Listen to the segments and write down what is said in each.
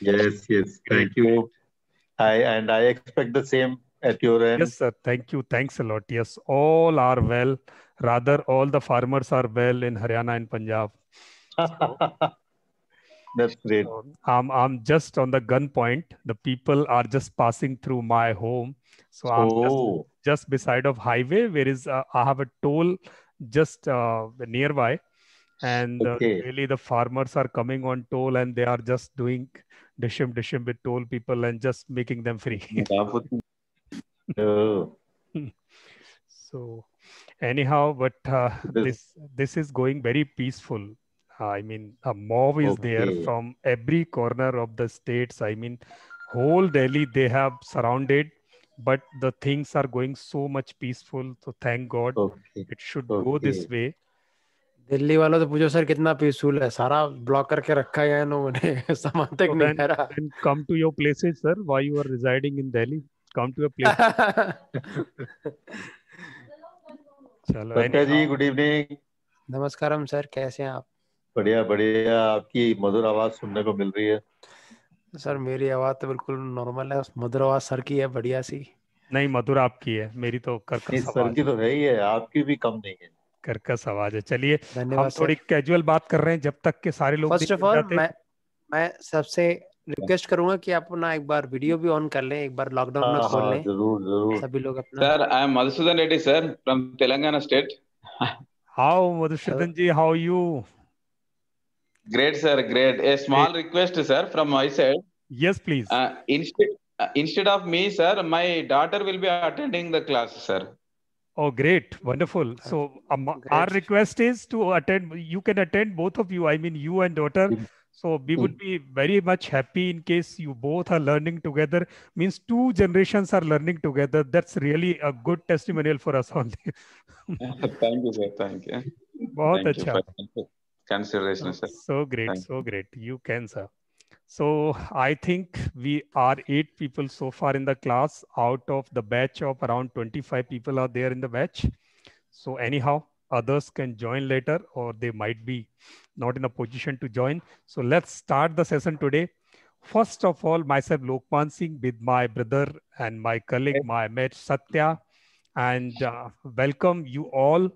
Yes, yes. Thank you. I and I expect the same at your end. Yes, sir. Thank you. Thanks a lot. Yes, all are well. Rather, all the farmers are well in Haryana and Punjab. That's great. I'm, I'm just on the gun point. The people are just passing through my home. So I'm oh. just, just beside of highway where is uh, I have a toll just uh, nearby. And uh, okay. uh, really the farmers are coming on toll and they are just doing Dishim Dishim with toll people and just making them free. so anyhow, but uh, this this is going very peaceful. Uh, I mean, a mob is okay. there from every corner of the states. I mean, whole Delhi they have surrounded, but the things are going so much peaceful. So thank God okay. it should okay. go this way. Delhi वालों से पूछो sir कितना peaceful है सारा block करके रखा गया है उन्होंने सामान तक तो नहीं आ रहा come to your places sir why you are residing in Delhi come to your place चलो बेटा जी गुड इवनिंग नमस्कार हम सर कैसे हैं आप बढ़िया बढ़िया आपकी मधुर आवाज सुनने को मिल रही है सर मेरी आवाज तो बिल्कुल नॉर्मल है मधुर आवाज सर की है बढ़िया सी नहीं मधुर आपकी है मेरी तो कर, कर सर की तो है ही है आपकी भी कम नहीं है कर्कस आवाज है चलिए हम थोड़ी कैजुअल बात कर रहे हैं जब तक के सारे लोग फर्स्ट ऑफ ऑल मैं मैं सबसे रिक्वेस्ट करूंगा कि आप अपना एक बार वीडियो भी ऑन कर लें एक बार लॉकडाउन में हाँ, खोल हाँ, लें जरूर जरूर सभी लोग अपना sir I am Madhusudan Reddy sir from Telangana state how Madhusudan ji how you great sir great a small request sir from my side yes please instead uh, instead uh, instead of me sir my daughter will be attending Oh, great. Wonderful. So um, our request is to attend. You can attend both of you. I mean, you and daughter. Hmm. So we would hmm. be very much happy in case you both are learning together. Means two generations are learning together. That's really a good testimonial for us all. Thank you, sir. Thank you. Thank you. Consideration sir. So great. So great. You can, sir. So I think we are eight people so far in the class out of the batch of around 25 people are there in the batch. So anyhow, others can join later or they might be not in a position to join. So let's start the session today. First of all, myself Lokman Singh with my brother and my colleague, my mate Satya, and uh, welcome you all.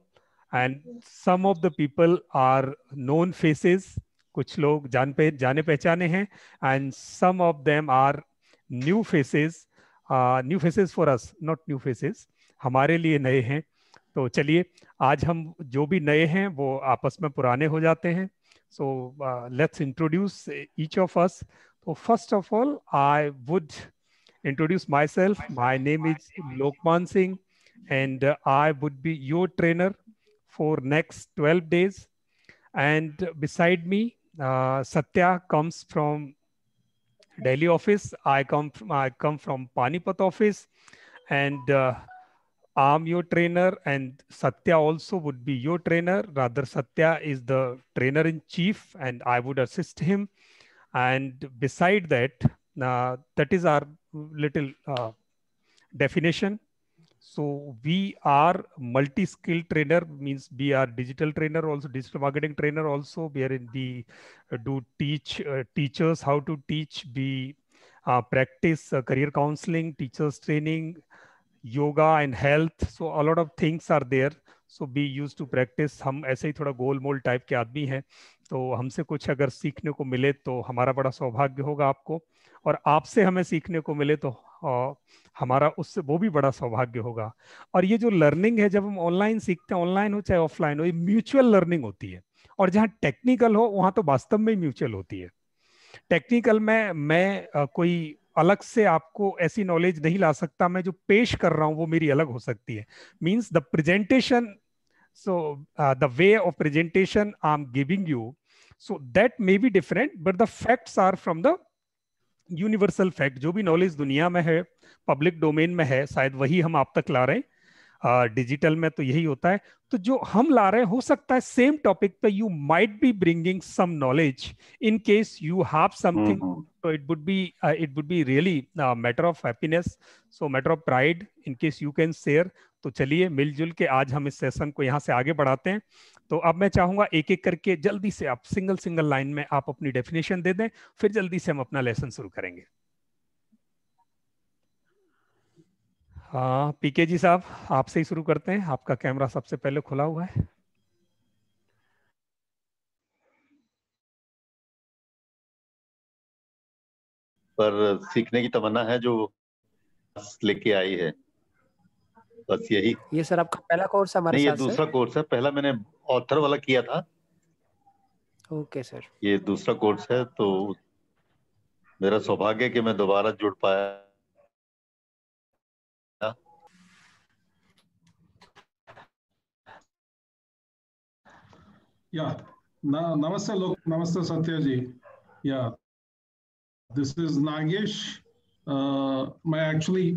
And some of the people are known faces कुछ लोग जान पे जाने पहचाने हैं and some of them are new faces new faces for us not new faces हमारे लिए नए हैं तो चलिए आज हम जो भी नए हैं वो आपस में पुराने हो जाते हैं so let's introduce each of us तो first of all I would introduce myself my name is Lokman Singh and I would be your trainer for next twelve days And beside me, Sathya uh, Satya comes from Delhi office. I come from, I come from Panipat office, and uh, I'm your trainer, and Satya also would be your trainer. Rather, Satya is the trainer in chief, and I would assist him. And beside that, uh, that is our little uh, definition So we are multi skill trainer means we are digital trainer also digital marketing trainer also we are in the uh, do teach uh, teachers how to teach be uh, practice uh, career counseling teachers training yoga and health so a lot of things are there so be use to practice हम ऐसे ही थोड़ा गोल मोल type के आदमी हैं तो हमसे कुछ अगर सीखने को मिले तो हमारा बड़ा सौभाग्य होगा आपको और आपसे हमें सीखने को मिले तो और हमारा उससे वो भी बड़ा सौभाग्य होगा और ये जो लर्निंग है जब हम ऑनलाइन सीखते हैं ऑनलाइन हो चाहे ऑफलाइन हो ये म्यूचुअल लर्निंग होती है और जहाँ टेक्निकल हो वहाँ तो वास्तव में म्यूचुअल होती है टेक्निकल में मैं कोई अलग से आपको ऐसी नॉलेज नहीं ला सकता मैं जो पेश कर रहा हूँ वो मेरी अलग हो सकती है means the presentation so the way of presentation I am giving you so that may be different but the facts are from the universal fact जो भी नॉलेज दुनिया में है पब्लिक डोमेन में है शायद वही हम आप तक ला रहे हैं डिजिटल में तो यही होता है तो जो हम ला रहे हैं हो सकता है सेम टॉपिक पे you might be bringing some knowledge in case you have something तो it would be it would be really matter of happiness so matter of pride in case you can share तो चलिए मिलजुल के आज हम इस session को यहाँ से आगे बढ़ाते हैं तो अब मैं चाहूंगा एक एक करके जल्दी से आप सिंगल सिंगल लाइन में आप अपनी डेफिनेशन दे दें फिर जल्दी से हम अपना लेसन शुरू करेंगे हाँ पीके जी साहब आपसे ही शुरू करते हैं आपका कैमरा सबसे पहले खुला हुआ है पर सीखने की तमन्ना है जो लेके आई है बस यही ये सर आपका पहला कोर्स हमारे नहीं ये दूसरा कोर्स है पहला मैंने ऑथर वाला किया था ओके सर ये दूसरा कोर्स है तो मेरा सौभाग्य कि मैं दोबारा जुड़ पाया या ना नमस्ते लोग नमस्ते Satya ji yeah this is Nagesh uh, मैं actually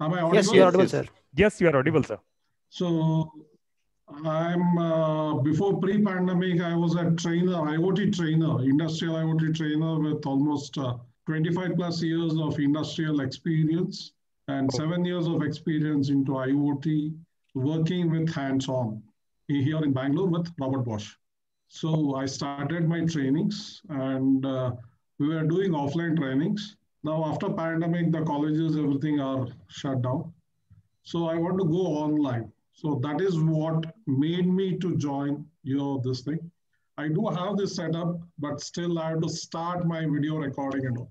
Am I audible? Yes, you are audible, sir. Yes, you are audible, sir. So I'm uh, before pre-pandemic, I was a trainer, IoT trainer, industrial IoT trainer with almost uh, 25 plus years of industrial experience and oh. seven years of experience into IoT, working with hands-on here in Bangalore with Robert Bosch. So I started my trainings and uh, we were doing offline trainings. Now, after pandemic, the colleges, everything are shut down. So I want to go online. So that is what made me to join your this thing. I do have this setup, but still I have to start my video recording and all.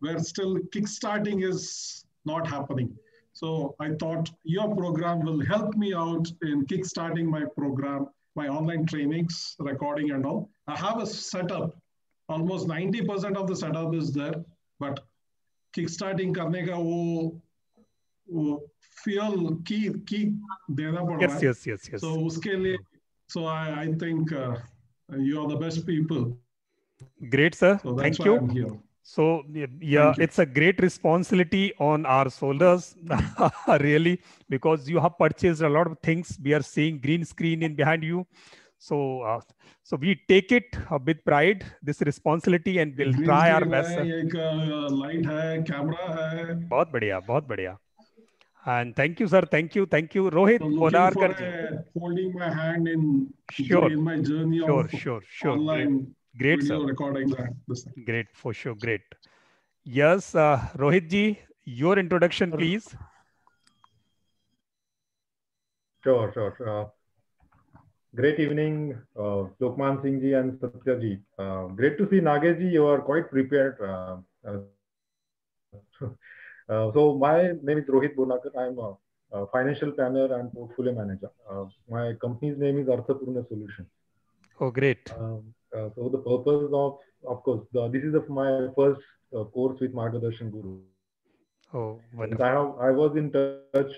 Where still kickstarting is not happening. So I thought your program will help me out in kickstarting my program, my online trainings, recording and all. I have a setup. Almost 90% of the setup is there. Kick starting करने का वो वो fuel की की देना पड़ रहा है यस यस यस सो उसके लिए so I I think you are the best people great sir thank you so yeah it's a great responsibility on our shoulders really because you have purchased a lot of things we are seeing green screen in behind you So, uh, so we take it uh, with pride, this responsibility, and we'll try our best. Uh, light camera बहुत बढ़िया, बहुत बढ़िया. And thank you, sir. Thank you, thank you, Rohit so for Holding my hand in sure, my journey sure, of sure, sure, online great, great video sir. recording. That, great for sure, great. Yes, uh, Rohit ji, your introduction, please. Sure, sure, sure. Great evening, uh, Lokman Singh ji and Satya ji. Uh, great to see Nageji. ji. You are quite prepared. Uh, uh, so my name is Rohit Bonakar. I am a, a, financial planner and portfolio manager. Uh, my company's name is Arthapurna Solutions. Oh, great. Uh, so the purpose of, of course, the, this is my first course with Margadarshan Guru. Oh, wonderful. I, have, I was in touch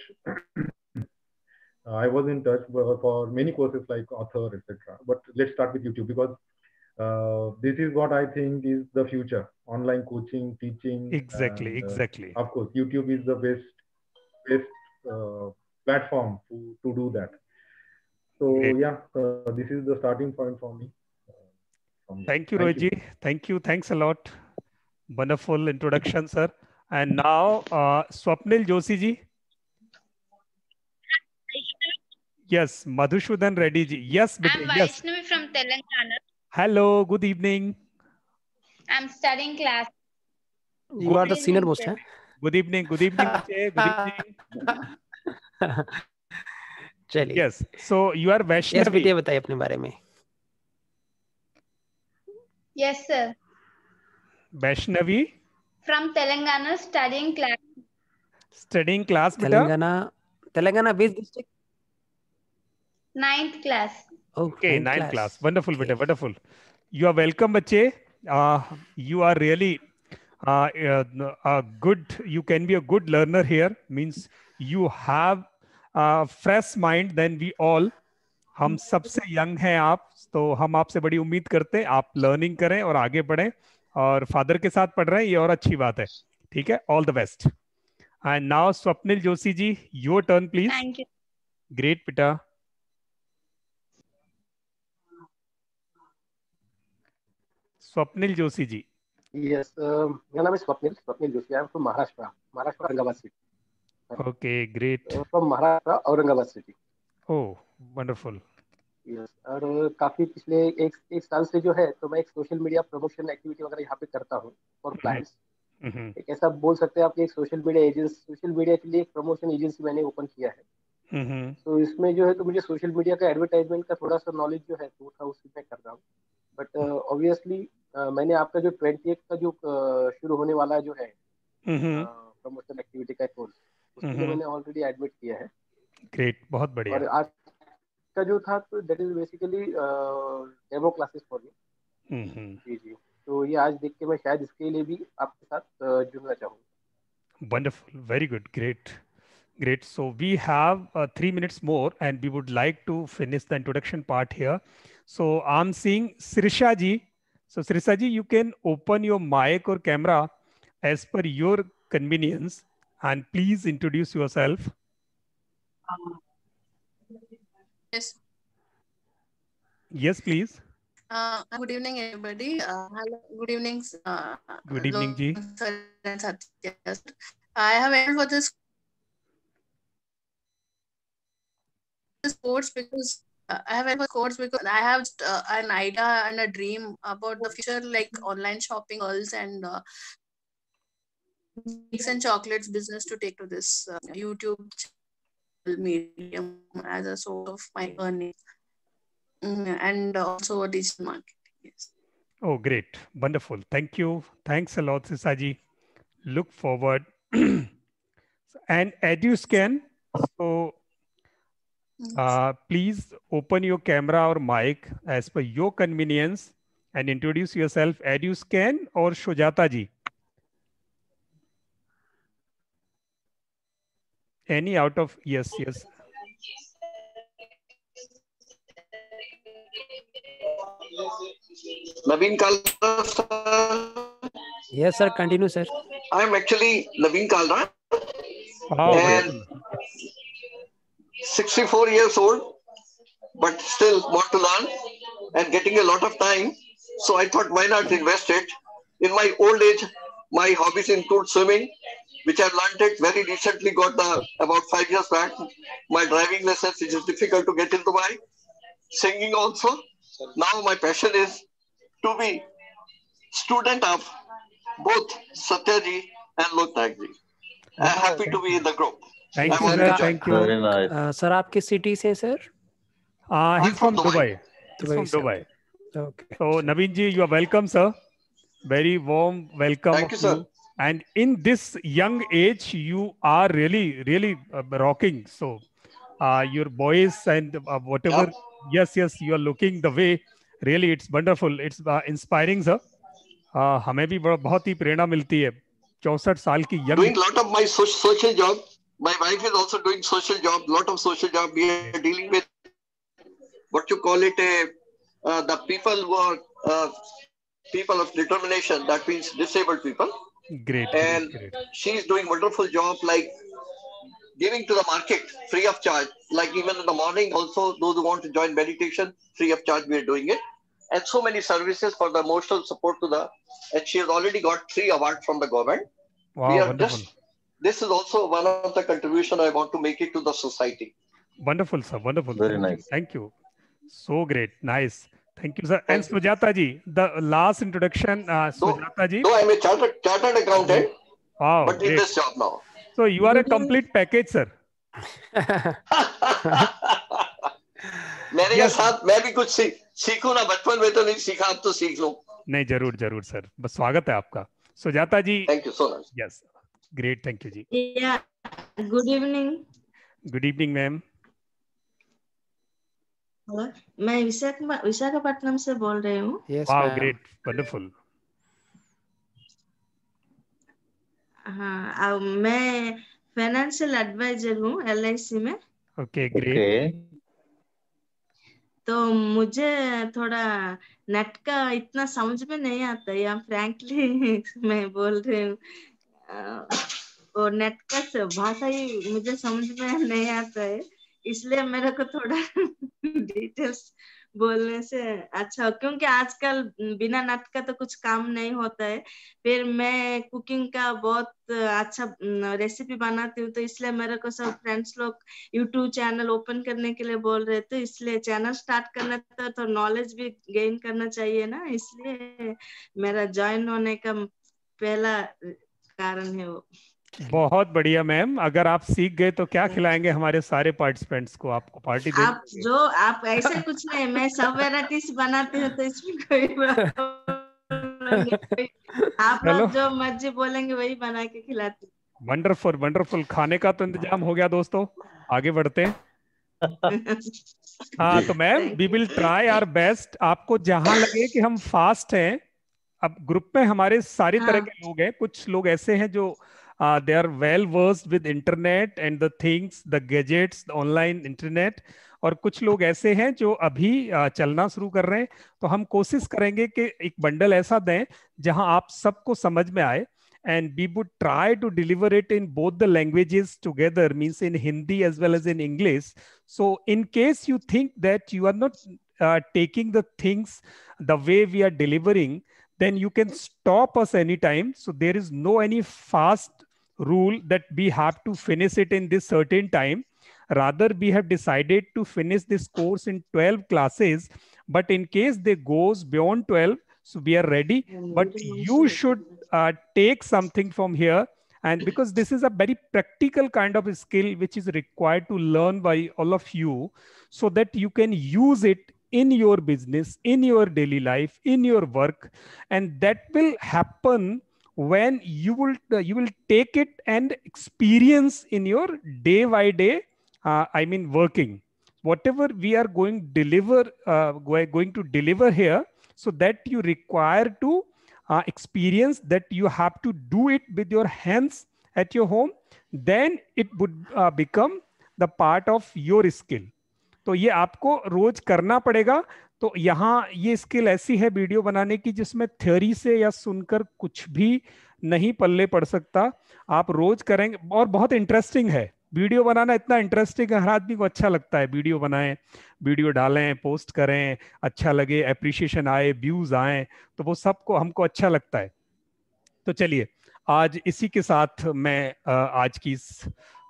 uh, I was in touch for many courses like author, etc. But let's start with YouTube because uh, this is what I think is the future: online coaching, teaching. Exactly, and, uh, exactly. Of course, YouTube is the best best uh, platform to, to do that. So Great. yeah, uh, this is the starting point for me. Uh, Thank you, Roji. Thank you. Thanks a lot. Wonderful introduction, sir. And now, Swapnil Joshi ji. Yes, madhusudan Reddy ji. Yes, i am vaishnavi yes. from Telangana. Hello, good evening. I'm studying class. You good are the senior most, huh? Good evening, good evening, good evening. चलिए yes so you are vaishnavi yes, बताइए अपने बारे में yes sir Vaishnavi from Telangana studying class studying class बेटा telangana telangana which district ninth class okay ninth class wonderful बेटे wonderful you are welcome बच्चे you are really good you can be a good learner here means you have fresh mind then we all हम सबसे young हैं आप तो हम आपसे बड़ी उम्मीद करते हैं आप लर्निंग करें और आगे बढ़े और फादर के साथ पढ़ रहे हैं ये और अच्छी बात है ठीक है all the best and now Swapnil Joshi ji your turn please thank you great बेटा स्वप्निल जोशी जी यस मेरा नाम है Swapnil Swapnil Joshi I am from Maharashtra Maharashtra Aurangabad city okay great from Maharashtra Aurangabad city oh wonderful yes और काफी पिछले एक एक साल से जो है तो मैं एक सोशल मीडिया प्रमोशन एक्टिविटी वगैरह यहाँ पे करता हूँ फॉर क्लाइंट्स हम्म, हम्म। एक ऐसा बोल सकते हैं आप एक social media agency social media के लिए एक प्रमोशन एजेंसी मैंने ओपन किया है हम्म, तो इसमें जो है तो मुझे सोशल मीडिया का एडवर्टाइजमेंट का थोड़ा सा नॉलेज जो है थोड़ा तो था उसी में कर रहा हूँ बट ऑब्वियसली मैंने आपका जो ट्वेंटी का जो शुरू होने वाला जो है प्रमोशन एक्टिविटी का कोर्स उसके मैंने ऑलरेडी एडमिट किया है ग्रेट बहुत बढ़िया और आज का जो था तो that is basically demo classes for me जी जी तो ये आज देख के मैं शायद इसके लिए भी आपके साथ जुड़ना चाहूँगा wonderful very good great Great. So we have uh, three minutes more, and we would like to finish the introduction part here. So I'm seeing Sirisha ji So Srisaji, you can open your mic or camera as per your convenience and please introduce yourself. Yes. Yes, please. Uh, good evening, everybody. Uh, good evening. Uh, good evening, Ji. I have entered for this sports because I have a course because I have uh, an idea and a dream about the future, like online shopping, girls and uh, cakes and chocolates business to take to this uh, YouTube medium as a source of my earning mm, and also digital marketing. Yes. Oh, great. Wonderful. Thank you. Thanks a lot, Sisaji. Look forward. and EduScan. So please open your camera or mic as per your convenience and introduce yourself, EduScan or Shojata ji. Any out of, yes, yes. Naveen Kalra, sir. Yes, sir. Continue, sir. I'm actually Naveen Kalra. Oh, and 64 years old, but still want to learn and getting a lot of time. So I thought, why not invest it? In my old age, my hobbies include swimming, which I've learned it very recently, got the about five years back. My driving lessons, which is difficult to get into my singing also. Now my passion is to be student of both Satyaji and Loknagji. I'm happy to be in the group. Thank you, sir. Thank you. Very nice. Uh, sir, आप किस city से sir? Uh, he's from Dubai. Dubai. He's from Dubai. Okay. So Naveen ji, you are welcome, sir. Very warm welcome. Thank you, sir. You. And in this young age, you are really, really uh, rocking. So uh, your voice and uh, whatever. Yeah. Yes, yes, you are looking the way. Really, it's wonderful. It's uh, inspiring, sir. Uh, हमें भी बहुत ही प्रेरणा मिलती है चौसठ साल की young doing lot of my social job my wife is also doing social job, lot of social job. We are dealing with what you call it, a, uh, the people who are uh, people of determination. That means disabled people. Great. And she she's doing wonderful job like giving to the market free of charge. Like even in the morning also, those who want to join meditation, free of charge, we are doing it. And so many services for the emotional support to the, and she has already got three awards from the government. Wow, we are wonderful. just this is also one of the contribution I want to make it to the society. Wonderful, sir. Wonderful. Very Thank nice. You. Thank you. So great. Nice. Thank you, sir. and Sujata ji, the last introduction, uh, Sujata ji. so, i am a chartered, chartered accountant, wow, but great. in this job now. So you are a complete package, sir. मेरे yes. साथ मैं भी कुछ सीख सीखूं ना बचपन में तो नहीं सीखा अब तो सीख लो नहीं जरूर जरूर सर बस स्वागत है आपका Sujata ji thank you so much yes great thank you जी good evening good evening ma'am मैं विशाखापट्टनम से बोल रही हूँ वाओ ग्रेट वंडरफुल हाँ मैं फाइनेंशियल एडवाइजर हूँ एल में ओके okay, ग्रेट okay. तो मुझे थोड़ा नेट का इतना समझ में नहीं आता या फ्रैंकली मैं बोल रही हूँ और नेट का भाषा ही मुझे समझ में नहीं आता है इसलिए मेरे को थोड़ा डिटेल्स बोलने से अच्छा हो क्योंकि आजकल बिना नट का तो कुछ काम नहीं होता है फिर मैं कुकिंग का बहुत अच्छा रेसिपी बनाती हूँ तो इसलिए मेरे को सब फ्रेंड्स लोग यूट्यूब चैनल ओपन करने के लिए बोल रहे थे तो इसलिए चैनल स्टार्ट करना था तो नॉलेज भी गेन करना चाहिए ना इसलिए मेरा ज्वाइन होने का पहला कारण है वो बहुत बढ़िया मैम अगर आप सीख गए तो क्या खिलाएंगे हमारे सारे पार्टिसिपेंट्स को आपको पार्टी आप जो आप ऐसे कुछ नहीं मैं सब वेराइटीज बनाते हैं तो इसमें कोई आप लोग जो मर्जी बोलेंगे वही बना के खिलाते वंडरफुल वंडरफुल खाने का तो इंतजाम हो गया दोस्तों आगे बढ़ते हैं हाँ तो ma'am we will try our best आपको जहां लगे कि हम फास्ट हैं अब ग्रुप में हमारे सारे हाँ. तरह के लोग हैं कुछ लोग ऐसे हैं जो they are well versed with internet and the things the gadgets online internet और कुछ लोग ऐसे हैं जो अभी चलना शुरू कर रहे हैं तो हम कोशिश करेंगे कि एक बंडल ऐसा दें जहां आप सबको समझ में आए and we would try to deliver it in both the languages together means in Hindi as well as in English so in case you think that you are not taking the things the way we are delivering then you can stop us anytime. So there is no any fast rule that we have to finish it in this certain time. Rather, we have decided to finish this course in 12 classes. But in case they goes beyond 12, so we are ready. But you should uh, take something from here. And because this is a very practical kind of skill which is required to learn by all of you so that you can use it in your business, in your daily life, in your work, and that will happen when you will uh, you will take it and experience in your day by day. Uh, I mean, working whatever we are going deliver uh, going to deliver here, so that you require to uh, experience that you have to do it with your hands at your home, then it would uh, become the part of your skill. तो ये आपको रोज करना पड़ेगा तो यहाँ ये skill ऐसी है वीडियो बनाने की जिसमें थ्योरी से या सुनकर कुछ भी नहीं पल्ले पड़ सकता आप रोज करेंगे और बहुत इंटरेस्टिंग है वीडियो बनाना इतना इंटरेस्टिंग है हर आदमी को अच्छा लगता है वीडियो बनाएं वीडियो डालें पोस्ट करें अच्छा लगे अप्रिशिएशन आए व्यूज आए तो वो सबको हमको अच्छा लगता है तो चलिए आज इसी के साथ मैं आज की इस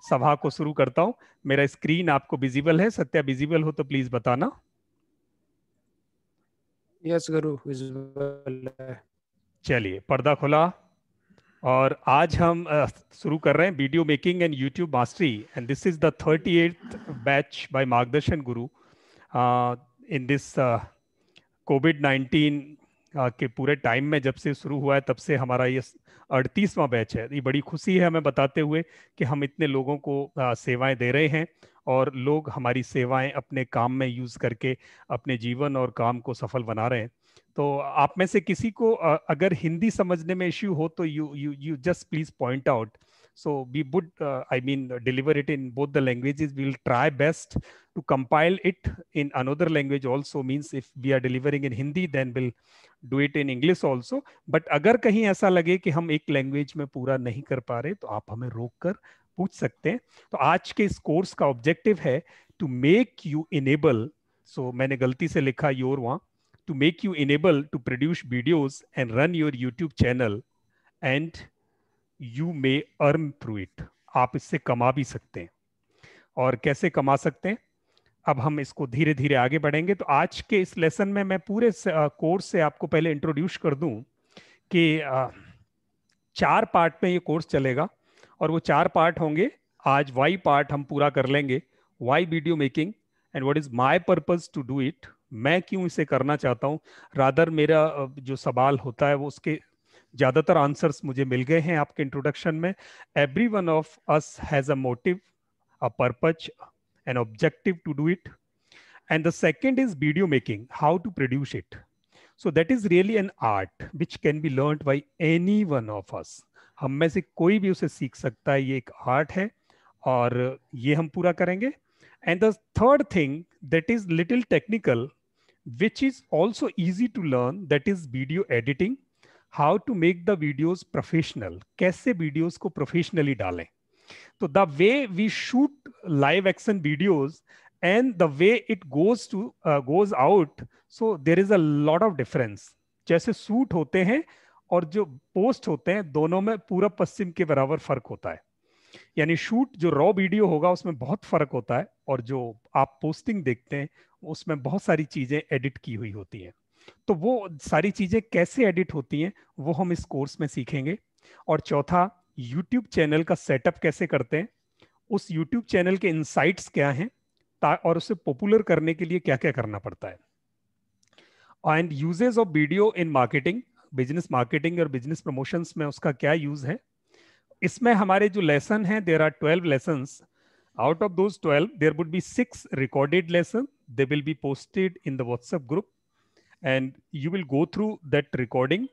सभा को शुरू करता हूं मेरा स्क्रीन आपको विजिबल है सत्या विजिबल हो तो प्लीज बताना यस yes, गुरु विजिबल चलिए पर्दा खुला और आज हम शुरू कर रहे हैं video making and YouTube mastery and this is the thirty eighth batch by Margdarshan Guru in this Covid nineteen के पूरे टाइम में जब से शुरू हुआ है तब से हमारा ये अड़तीसवा बैच है ये बड़ी खुशी है हमें बताते हुए कि हम इतने लोगों को सेवाएं दे रहे हैं और लोग हमारी सेवाएं अपने काम में यूज करके अपने जीवन और काम को सफल बना रहे हैं तो आप में से किसी को अगर हिंदी समझने में इश्यू हो तो you you you just please point out So we would, uh, I mean, uh, deliver it in both the languages. We'll try best to compile it in another language also means if we are delivering in Hindi, then we'll do it in English also. But agar कहीं aisa lage ki hum ek language mein pura nahi kar pa rahe to aap hame rok kar puch sakte hain to aaj ke is course ka objective hai to make you enable so maine galti se likha your wa to make you enable to produce videos and run your YouTube channel and you may earn through it आप इससे कमा भी सकते हैं और कैसे कमा सकते हैं अब हम इसको धीरे धीरे आगे बढ़ेंगे तो आज के इस लेसन में मैं पूरे कोर्स से आपको पहले इंट्रोड्यूस कर दूं कि चार पार्ट में ये कोर्स चलेगा और वो चार पार्ट होंगे आज वाई पार्ट हम पूरा कर लेंगे why video making and what is my purpose to do it मैं क्यों इसे करना चाहता हूँ रादर मेरा जो सवाल होता है वो उसके ज़्यादातर आंसर्स मुझे मिल गए हैं आपके इंट्रोडक्शन में every one of us has a motive a purpose an objective to do it and the second is video making how to produce it so that is really an art which can be learn by any one of us हम में से कोई भी उसे सीख सकता है ये एक आर्ट है और ये हम पूरा करेंगे and the third thing that is little technical which is also easy to learn that is video editing how to make the videos professional कैसे वीडियोज को प्रोफेशनली डालें तो the way we shoot live action videos and the way it goes to goes out so there is a lot of difference जैसे सूट होते हैं और जो पोस्ट होते हैं दोनों में पूरा पश्चिम के बराबर फर्क होता है यानी शूट जो रॉ वीडियो होगा उसमें बहुत फर्क होता है और जो आप पोस्टिंग देखते हैं उसमें बहुत सारी चीजें एडिट की हुई होती हैं तो वो सारी चीज़ें कैसे एडिट होती हैं वो हम इस कोर्स में सीखेंगे और चौथा यूट्यूब चैनल का सेटअप कैसे करते हैं उस यूट्यूब चैनल के इंसाइट्स क्या हैं और उसे पॉपुलर करने के लिए क्या क्या करना पड़ता है and usages of video in marketing business marketing और बिजनेस प्रमोशंस में उसका क्या यूज है इसमें हमारे जो लेसन है there are twelve lesson out of those twelve there would be six recorded lesson they will be posted in the WhatsApp group and you will go through that recording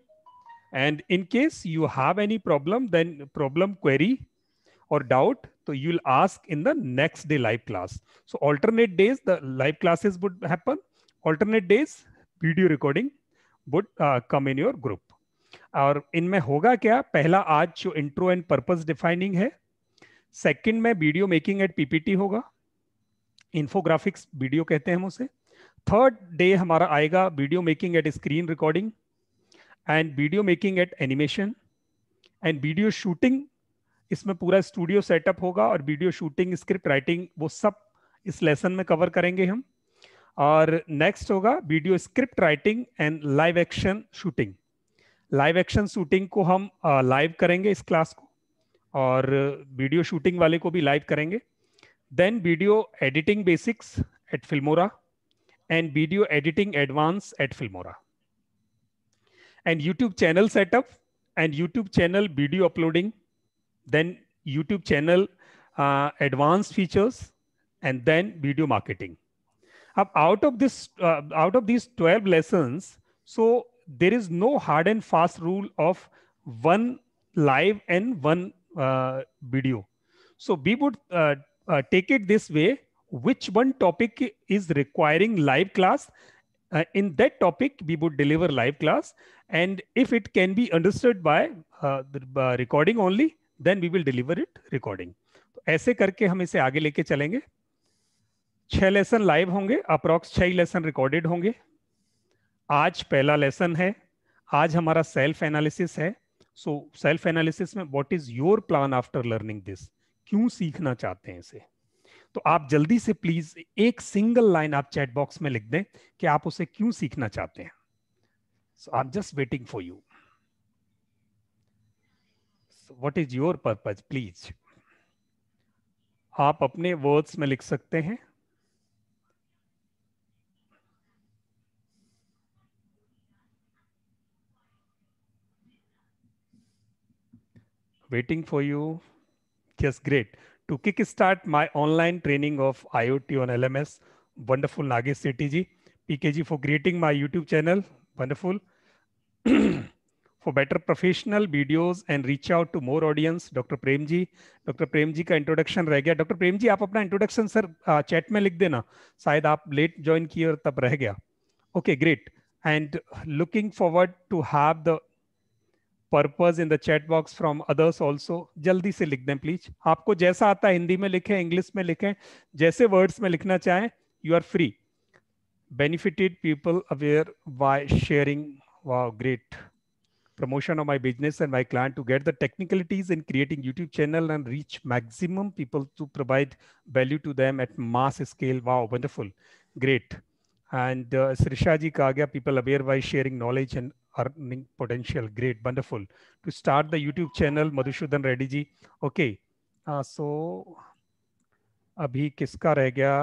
and in case you have any problem then problem query or doubt so you'll ask in the next day live class so alternate days the live classes would happen alternate days video recording would uh, come in your group और इनमें होगा क्या पहला आज जो intro and purpose defining है second में video making at PPT होगा इन्फोग्राफिक्स वीडियो कहते हैं हम उसे थर्ड डे हमारा आएगा video making at screen recording and video making at animation and video shooting इसमें पूरा स्टूडियो सेटअप होगा और वीडियो शूटिंग स्क्रिप्ट राइटिंग वो सब इस लेसन में कवर करेंगे हम और नेक्स्ट होगा video script writing and live action shooting live action shooting को हम लाइव uh, करेंगे इस क्लास को और वीडियो शूटिंग वाले को भी लाइव करेंगे then video editing basics at Filmora and video editing advance at Filmora. And YouTube channel setup and YouTube channel video uploading, then YouTube channel uh, advanced features, and then video marketing. Up out of this, uh, out of these 12 lessons, so there is no hard and fast rule of one live and one uh, video. So we would uh, uh, take it this way which one topic is requiring live class. Uh, in that topic, we would deliver live class. And if it can be understood by uh, the, recording only, then we will deliver it recording. ऐसे करके हम इसे आगे लेके चलेंगे छह lesson live होंगे approx छह लेसन रिकॉर्डेड होंगे आज पहला लेसन है आज हमारा सेल्फ एनालिसिस है सो सेल्फ एनालिसिस में what is your plan after learning this क्यों सीखना चाहते हैं इसे तो आप जल्दी से प्लीज एक सिंगल लाइन आप चैट बॉक्स में लिख दें कि आप उसे क्यों सीखना चाहते हैं so I am just waiting for you what is your purpose please आप अपने वर्ड्स में लिख सकते हैं waiting for you Yes, great to kick start my online training of IoT on LMS. Wonderful Nagesh Sethi ji. PKG for creating my YouTube channel. Wonderful. for better professional videos and reach out to more audience, Dr. Prem ji. Dr. Prem ji ka introduction reh gaya. Dr. Prem ji aap apna introduction sir uh, chat mein likh dena. Shayad aap late join kiye aur tab reh gaya. Okay, great. And looking forward to have the purpose in the chat box from others also जल्दी से लिख दें please आपको जैसा आता है हिंदी में लिखें इंग्लिश में लिखें जैसे वर्ड्स में लिखना चाहें you are free benefited people aware why sharing wow great promotion of my business and my client to get the technicalities in creating YouTube channel and reach maximum people to provide value to them at mass scale. Wow, wonderful, great. And uh, Srisha ji kaagya, people aware by sharing knowledge and earning potential. Great, wonderful. To start the YouTube channel, Madhusudan Reddy ji. Okay, uh, so abhi kiska reh gaya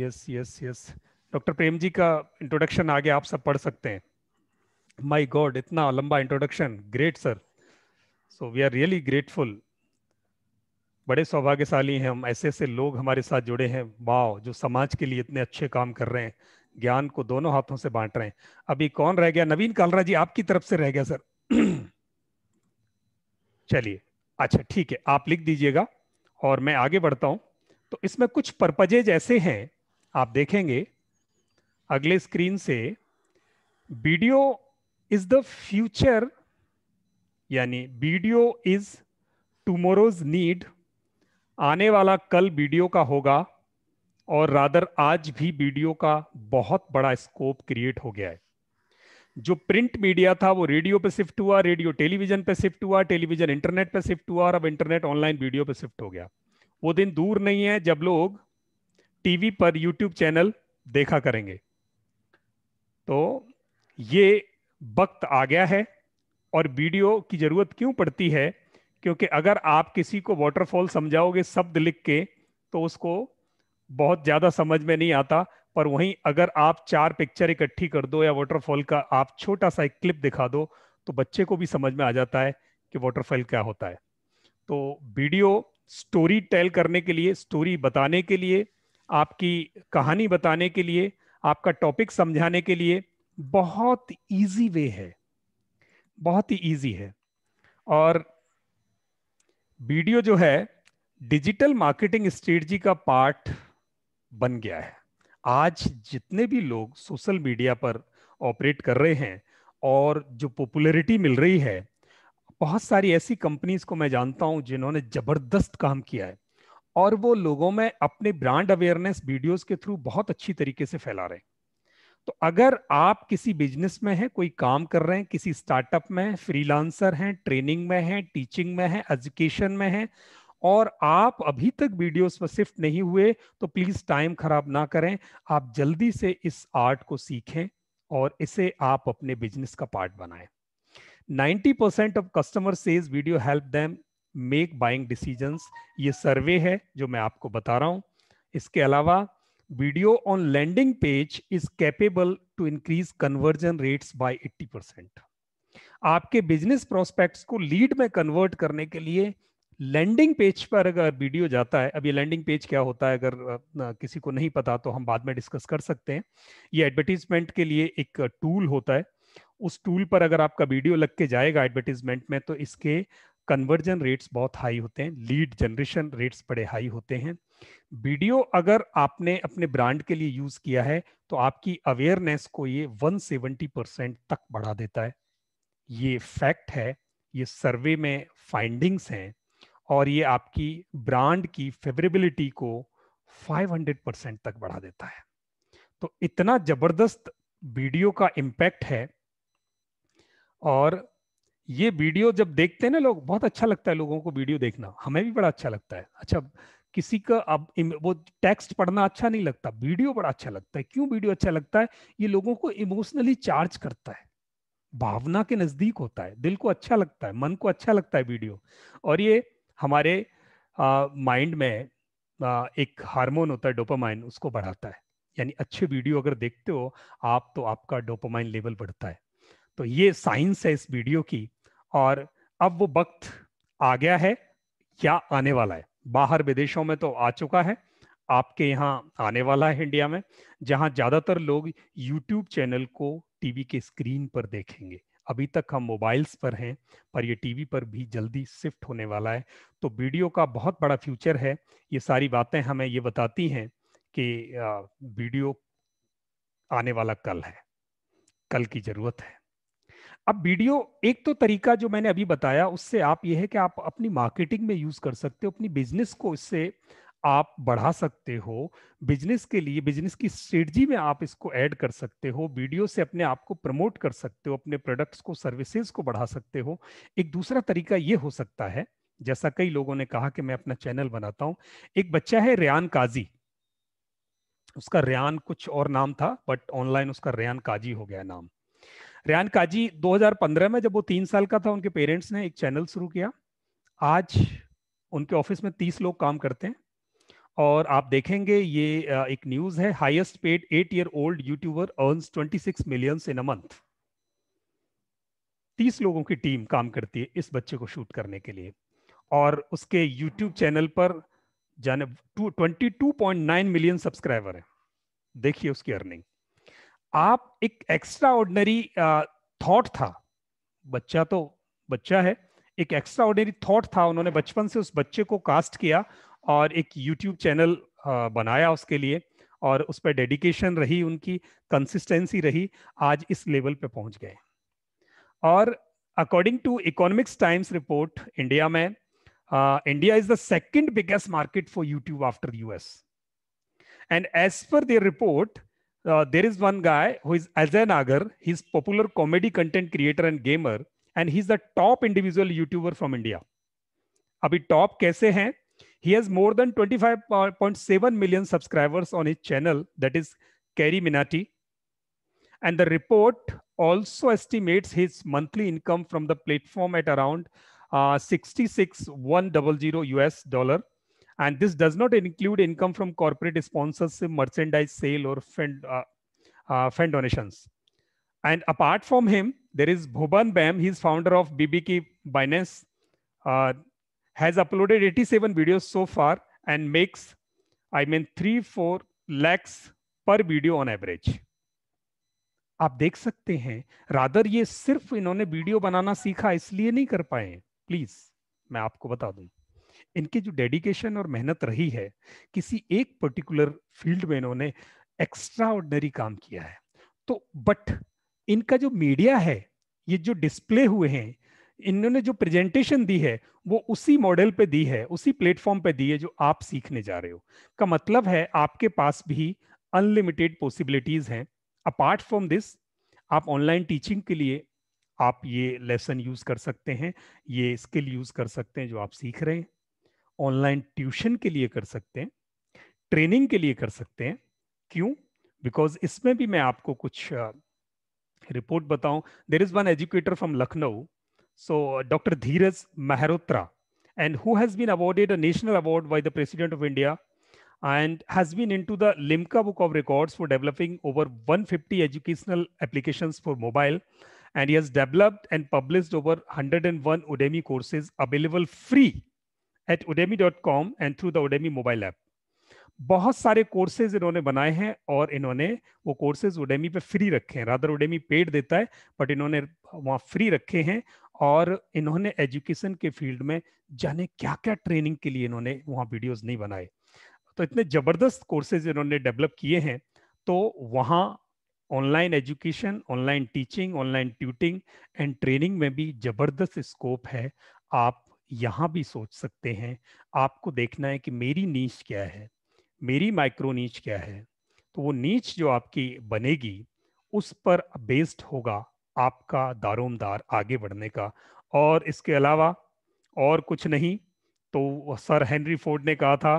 yes yes yes doctor Prem ji का introduction आगे आप सब पढ़ सकते हैं my god इतना लंबा introduction great sir so we are really grateful बड़े सौभाग्यशाली हैं हम ऐसे ऐसे लोग हमारे साथ जुड़े हैं वाह जो समाज के लिए इतने अच्छे काम कर रहे हैं ज्ञान को दोनों हाथों से बांट रहे हैं अभी कौन रह गया नवीन कालरा जी आपकी तरफ से रह गया सर चलिए अच्छा ठीक है आप लिख दीजिएगा और मैं आगे बढ़ता हूं तो इसमें कुछ पर्पजेज ऐसे हैं आप देखेंगे अगले स्क्रीन से वीडियो इज द फ्यूचर यानी वीडियो इज टूमोरोज नीड आने वाला कल वीडियो का होगा और रादर आज भी वीडियो का बहुत बड़ा स्कोप क्रिएट हो गया है जो प्रिंट मीडिया था वो रेडियो पे शिफ्ट हुआ रेडियो टेलीविजन पे शिफ्ट हुआ टेलीविजन इंटरनेट पे शिफ्ट हुआ और अब इंटरनेट ऑनलाइन वीडियो पे शिफ्ट हो गया वो दिन दूर नहीं है जब लोग टीवी पर यूट्यूब चैनल देखा करेंगे तो ये वक्त आ गया है और वीडियो की जरूरत क्यों पड़ती है क्योंकि अगर आप किसी को वाटरफॉल समझाओगे शब्द लिख के तो उसको बहुत ज्यादा समझ में नहीं आता पर वहीं अगर आप चार पिक्चर इकट्ठी कर दो या वाटरफॉल का आप छोटा सा एक क्लिप दिखा दो तो बच्चे को भी समझ में आ जाता है कि वाटरफॉल क्या होता है तो वीडियो स्टोरी टेल करने के लिए स्टोरी बताने के लिए आपकी कहानी बताने के लिए आपका टॉपिक समझाने के लिए बहुत इजी वे है बहुत ही इजी है और वीडियो जो है डिजिटल मार्केटिंग स्ट्रेटजी का पार्ट बन गया है आज जितने भी लोग सोशल मीडिया पर ऑपरेट कर रहे हैं और जो पॉपुलैरिटी मिल रही है बहुत सारी ऐसी कंपनीज को मैं जानता हूं जिन्होंने जबरदस्त काम किया है और वो लोगों में अपने ब्रांड अवेयरनेस वीडियोस के थ्रू बहुत अच्छी तरीके से फैला रहे हैं तो अगर आप किसी बिजनेस में हैं कोई काम कर रहे हैं किसी स्टार्टअप में फ्रीलांसर हैं ट्रेनिंग में हैं टीचिंग में हैं एजुकेशन में हैं और आप अभी तक वीडियोस पर शिफ्ट नहीं हुए तो प्लीज टाइम खराब ना करें आप जल्दी से इस आर्ट को सीखें और इसे आप अपने बिजनेस का पार्ट बनाएं 90% of customer says video help them make buying decisions ये सर्वे है जो मैं आपको बता रहा हूं इसके अलावा video on landing page is capable to increase conversion rates by 80 percent आपके बिजनेस प्रोस्पेक्ट्स को लीड में कन्वर्ट करने के लिए लैंडिंग पेज पर अगर वीडियो जाता है अब ये लैंडिंग पेज क्या होता है अगर किसी को नहीं पता तो हम बाद में डिस्कस कर सकते हैं ये एडवर्टीजमेंट के लिए एक टूल होता है उस टूल पर अगर आपका वीडियो लग के जाएगा एडवर्टीजमेंट में तो इसके कन्वर्जन रेट्स बहुत हाई होते हैं लीड जनरेशन रेट्स बड़े हाई होते हैं वीडियो अगर आपने अपने ब्रांड के लिए यूज किया है तो आपकी अवेयरनेस को ये 170 परसेंट तक बढ़ा देता है ये फैक्ट है ये सर्वे में फाइंडिंग्स हैं और ये आपकी ब्रांड की फेवरेबिलिटी को 500 परसेंट तक बढ़ा देता है तो इतना जबरदस्त वीडियो का इम्पैक्ट है और ये वीडियो जब देखते हैं ना लोग बहुत अच्छा लगता है लोगों को वीडियो देखना हमें भी बड़ा अच्छा लगता है अच्छा किसी का अब वो टेक्स्ट पढ़ना अच्छा नहीं लगता वीडियो बड़ा अच्छा लगता है क्यों वीडियो अच्छा लगता है ये लोगों को इमोशनली चार्ज करता है भावना के नजदीक होता है दिल को अच्छा लगता है मन को अच्छा लगता है वीडियो और ये हमारे माइंड में आ, एक हार्मोन होता है डोपामाइन उसको बढ़ाता है यानी अच्छे वीडियो अगर देखते हो आप तो आपका डोपामाइन लेवल बढ़ता है तो ये साइंस है इस वीडियो की और अब वो वक्त आ गया है या आने वाला है बाहर विदेशों में तो आ चुका है आपके यहाँ आने वाला है इंडिया में जहाँ ज़्यादातर लोग यूट्यूब चैनल को टीवी के स्क्रीन पर देखेंगे अभी तक हम मोबाइल्स पर हैं पर ये टीवी पर भी जल्दी शिफ्ट होने वाला है तो वीडियो का बहुत बड़ा फ्यूचर है ये सारी बातें हमें ये बताती हैं कि वीडियो आने वाला कल है कल की ज़रूरत है अब वीडियो एक तो तरीका जो मैंने अभी बताया उससे आप ये है कि आप अपनी मार्केटिंग में यूज़ कर सकते हो अपनी बिजनेस को इससे आप बढ़ा सकते हो बिजनेस के लिए बिजनेस की स्ट्रेटजी में आप इसको ऐड कर सकते हो वीडियो से अपने आप को प्रमोट कर सकते हो अपने प्रोडक्ट्स को सर्विसेज को बढ़ा सकते हो एक दूसरा तरीका ये हो सकता है जैसा कई लोगों ने कहा कि मैं अपना चैनल बनाता हूँ एक बच्चा है रियान काजी उसका रियान कुछ और नाम था बट ऑनलाइन उसका रियान काजी हो गया नाम रियान काजी 2015 में जब वो तीन साल का था उनके पेरेंट्स ने एक चैनल शुरू किया आज उनके ऑफिस में तीस लोग काम करते हैं और आप देखेंगे ये एक न्यूज है highest paid eight year old YouTuber earns 26 million in a month तीस लोगों की टीम काम करती है इस बच्चे को शूट करने के लिए और उसके यूट्यूब चैनल पर जाने twenty two point nine million subscriber है देखिए उसकी अर्निंग आप एक एक्स्ट्रा ऑर्डनरी थॉट था बच्चा तो बच्चा है एक एक्स्ट्रा ऑर्डिनरी थॉट था उन्होंने बचपन से उस बच्चे को कास्ट किया और एक यूट्यूब चैनल बनाया उसके लिए और उस पर डेडिकेशन रही उनकी कंसिस्टेंसी रही आज इस लेवल पे पहुंच गए और according to Economics Times report India में India is the second biggest market for YouTube after US and as per their report there is one guy who is Ajay Nagar he is popular comedy content creator and gamer and he is the top individual YouTuber from India अभी top कैसे हैं He has more than 25.7 million subscribers on his channel, that is Kerry Minati. And the report also estimates his monthly income from the platform at around uh, 66,100 US dollar. And this does not include income from corporate sponsors, merchandise sale, or fund, uh, uh, fund donations. And apart from him, there is Bhuban Bam. He's founder of BBK Binance. Uh, has uploaded 87 videos so far and makes, I mean, 3 4 lakhs per video on average. आप देख सकते हैं rather ये सिर्फ इन्होंने video बनाना सीखा इसलिए नहीं कर पाए प्लीज मैं आपको बता दूं इनकी जो डेडिकेशन और मेहनत रही है किसी एक पर्टिकुलर फील्ड में इन्होंने एक्स्ट्रा ऑर्डनरी काम किया है तो बट इनका जो मीडिया है ये जो डिस्प्ले हुए हैं इन्होंने जो प्रेजेंटेशन दी है वो उसी मॉडल पे दी है उसी प्लेटफॉर्म पे दी है जो आप सीखने जा रहे हो का मतलब है आपके पास भी अनलिमिटेड पॉसिबिलिटीज हैं अपार्ट फ्रॉम दिस आप ऑनलाइन टीचिंग के लिए आप ये लेसन यूज कर सकते हैं ये स्किल यूज कर सकते हैं जो आप सीख रहे हैं ऑनलाइन ट्यूशन के लिए कर सकते हैं ट्रेनिंग के लिए कर सकते हैं क्यों बिकॉज इसमें भी मैं आपको कुछ रिपोर्ट बताऊं there is one educator from Lucknow So uh, Dr. Dheeraj Maharotra, and who has been awarded a national award by the President of India and has been into the Limca Book of Records for developing over 150 educational applications for mobile. And he has developed and published over 101 Udemy courses available free at udemy.com and through the Udemy mobile app. बहुत सारे courses इन्होंने बनाए हैं और इन्होंने वो courses Udemy पे free रखे हैं राधर उडेमी पेड देता है बट इन्होंने वहाँ फ्री रखे हैं और इन्होंने एजुकेशन के फील्ड में जाने क्या क्या ट्रेनिंग के लिए इन्होंने वहाँ वीडियोस नहीं बनाए तो इतने ज़बरदस्त कोर्सेज इन्होंने डेवलप किए हैं तो वहाँ online education online teaching online tutoring and training में भी ज़बरदस्त स्कोप है आप यहाँ भी सोच सकते हैं आपको देखना है कि मेरी नीच क्या है मेरी माइक्रो नीच क्या है तो वो नीच जो आपकी बनेगी उस पर बेस्ड होगा आपका दारोमदार आगे बढ़ने का और इसके अलावा और कुछ नहीं तो सर हेनरी फोर्ड ने कहा था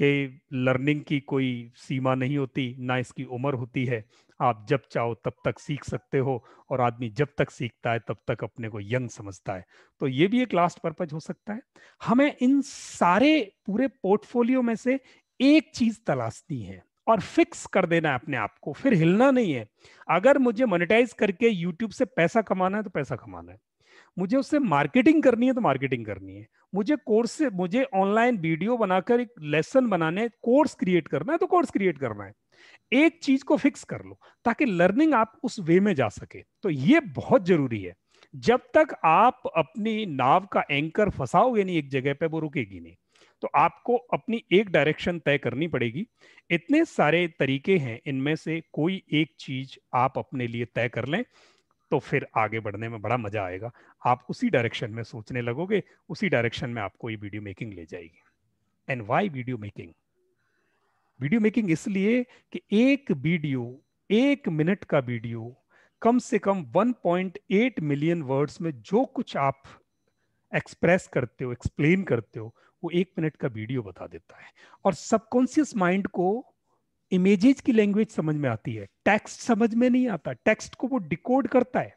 कि लर्निंग की कोई सीमा नहीं होती ना इसकी उम्र होती है आप जब चाहो तब तक सीख सकते हो और आदमी जब तक सीखता है तब तक अपने को यंग समझता है तो ये भी एक लास्ट पर्पज हो सकता है हमें इन सारे पूरे पोर्टफोलियो में से एक चीज तलाशनी है और फिक्स कर देना है अपने आप को फिर हिलना नहीं है अगर मुझे मोनिटाइज करके यूट्यूब से पैसा कमाना है तो पैसा कमाना है मुझे उससे मार्केटिंग करनी है तो मार्केटिंग करनी है मुझे कोर्स से मुझे ऑनलाइन वीडियो बनाकर एक लेसन बनाने कोर्स क्रिएट करना है तो कोर्स क्रिएट करना है एक चीज को फिक्स कर लो ताकि लर्निंग आप उस वे में जा सके तो ये बहुत जरूरी है जब तक आप अपनी नाव का एंकर फंसाओगे नहीं एक जगह पे वो रुकेगी नहीं तो आपको अपनी एक डायरेक्शन तय करनी पड़ेगी इतने सारे तरीके हैं इनमें से कोई एक चीज आप अपने लिए तय कर लें तो फिर आगे बढ़ने में बड़ा मजा आएगा आप उसी डायरेक्शन में सोचने लगोगे उसी डायरेक्शन में आपको ये वीडियो मेकिंग ले जाएगी and why video making video making इसलिए कि एक वीडियो एक मिनट का वीडियो कम से कम 1.8 मिलियन वर्ड्स में जो कुछ आप एक्सप्रेस करते हो एक्सप्लेन करते हो वो एक मिनट का वीडियो बता देता है और सबकॉन्सियस माइंड को इमेजेस की लैंग्वेज समझ में आती है टेक्स्ट समझ में नहीं आता टेक्स्ट को वो डिकोड करता है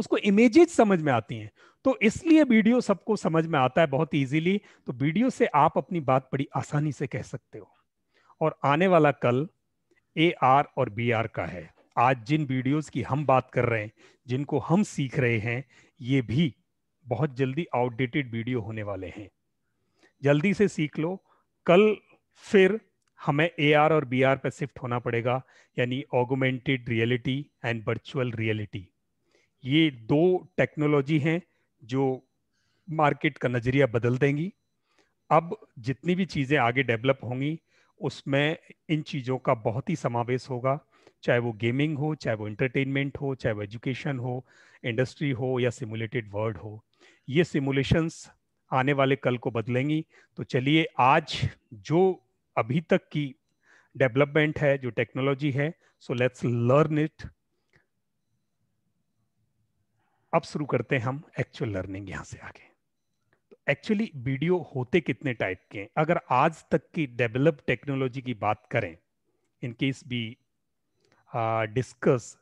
उसको इमेजेस समझ में आती हैं तो इसलिए वीडियो सबको समझ में आता है बहुत इजीली तो वीडियो से आप अपनी बात बड़ी आसानी से कह सकते हो और आने वाला कल ए आर और बी आर का है आज जिन वीडियोस की हम बात कर रहे हैं जिनको हम सीख रहे हैं ये भी बहुत जल्दी आउटडेटेड वीडियो होने वाले हैं जल्दी से सीख लो कल फिर हमें ए और बी पर शिफ्ट होना पड़ेगा यानी augmented reality and virtual reality ये दो टेक्नोलॉजी हैं जो मार्केट का नज़रिया बदल देंगी अब जितनी भी चीज़ें आगे डेवलप होंगी उसमें इन चीज़ों का बहुत ही समावेश होगा चाहे वो गेमिंग हो चाहे वो एंटरटेनमेंट हो चाहे वो एजुकेशन हो इंडस्ट्री हो या सिमुलेटेड वर्ड हो ये सिमुलेशंस आने वाले कल को बदलेंगी तो चलिए आज जो अभी तक की डेवलपमेंट है जो टेक्नोलॉजी है सो लेट्स लर्न इट अब शुरू करते हैं हम एक्चुअल लर्निंग यहां से आगे तो एक्चुअली वीडियो होते कितने टाइप के हैं अगर आज तक की डेवलप टेक्नोलॉजी की बात करें in case be discuss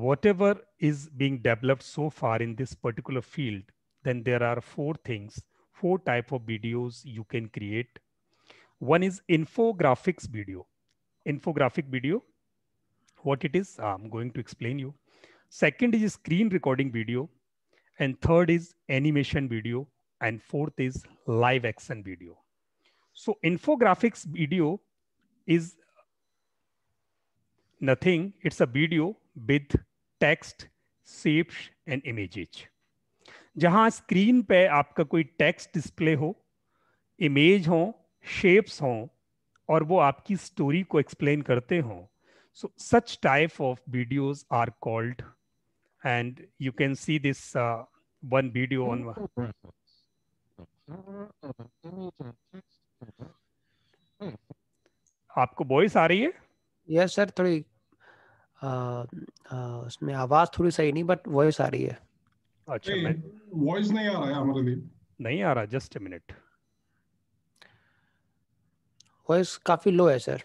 whatever is being developed so far in this particular field, then there are four things, four type of videos you can create. One is infographics video. Infographic video, what it is, I'm going to explain you. Second is screen recording video. And third is animation video. And fourth is live action video. So infographics video is nothing. It's a video with text shapes and images जहां screen पे आपका कोई text display हो image हो shapes हो और वो आपकी स्टोरी को एक्सप्लेन करते हो so such type of videos are called and you can see this one video on one आपको वॉइस आ रही है यस yes, सर थोड़ी उसमें आवाज थोड़ी सही नहीं बट वॉइस आ रही है अच्छा मैं वॉइस नहीं आ रहा है अमरदीप नहीं आ रहा जस्ट अ मिनट वॉइस काफी लो है sir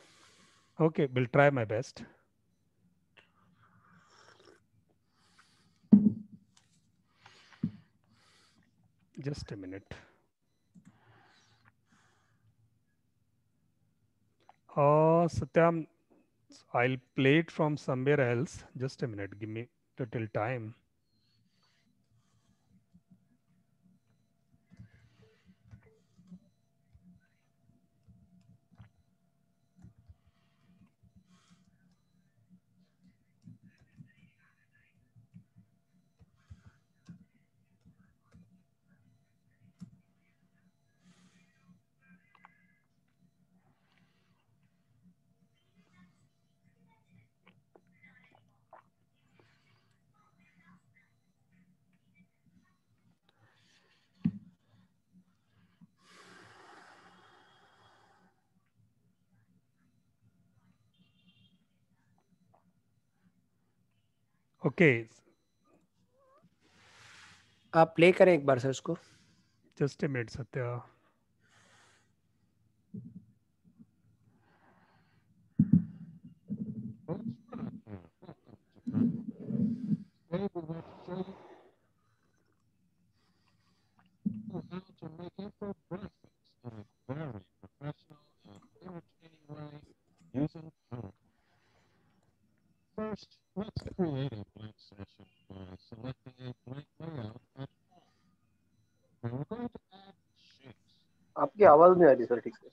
okay will try my best just a minute uh So I'll play it from somewhere else. Just a minute. Give me little time. Okay आप प्ले करें एक बार sir उसको just a minute Satya First, let's create a आपकी आवाज नहीं आ रही sir ठीक से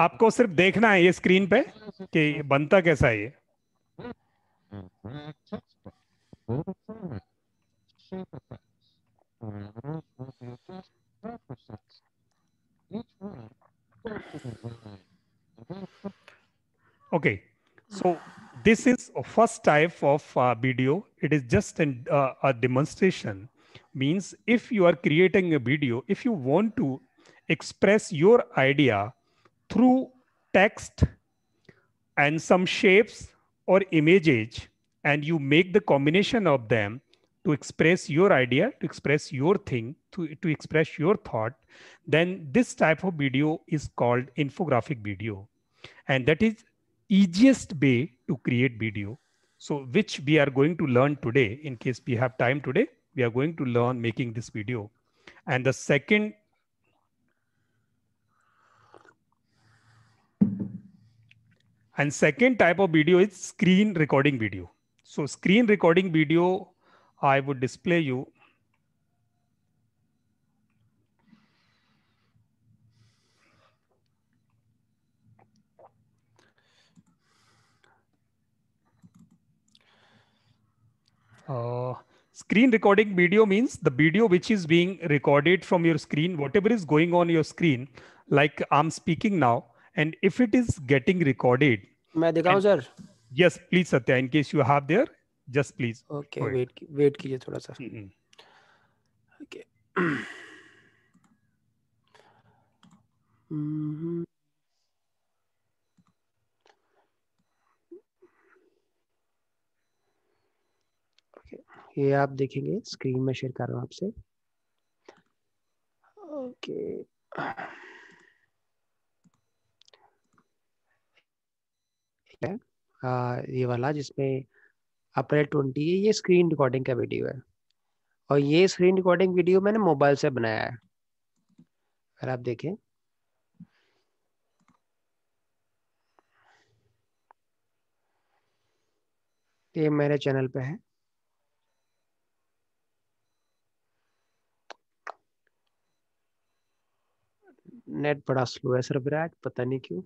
आपको सिर्फ देखना है ये स्क्रीन पे कि बनता कैसा है ये okay so this is first type of video it is just a demonstration means if you are creating a video, if you want to express your idea through text and some shapes or images, and you make the combination of them to express your idea, to express your thing, to, to express your thought, then this type of video is called infographic video. And that is easiest way to create video. So which we are going to learn today in case we have time today we are going to learn making this video. And the second and second type of video is screen recording video. So screen recording video, I would display you. Uh, Screen recording video means the video which is being recorded from your screen, whatever is going on your screen, like I'm speaking now, and if it is getting recorded. मैं दिखाऊं sir Yes, please Satya. In case you have there, just please. Okay, wait, wait kijiye thoda sa mm -hmm. Okay. mm-hmm. ये आप देखेंगे screen में share कर रहा हूँ आपसे ओके आ, ये वाला जिसमें अप्रैल ट्वेंटी है ये स्क्रीन रिकॉर्डिंग का वीडियो है और ये स्क्रीन रिकॉर्डिंग वीडियो मैंने मोबाइल से बनाया है अगर आप देखें ये मेरे चैनल पे है नेट बड़ा स्लो है सर विराट पता नहीं क्यों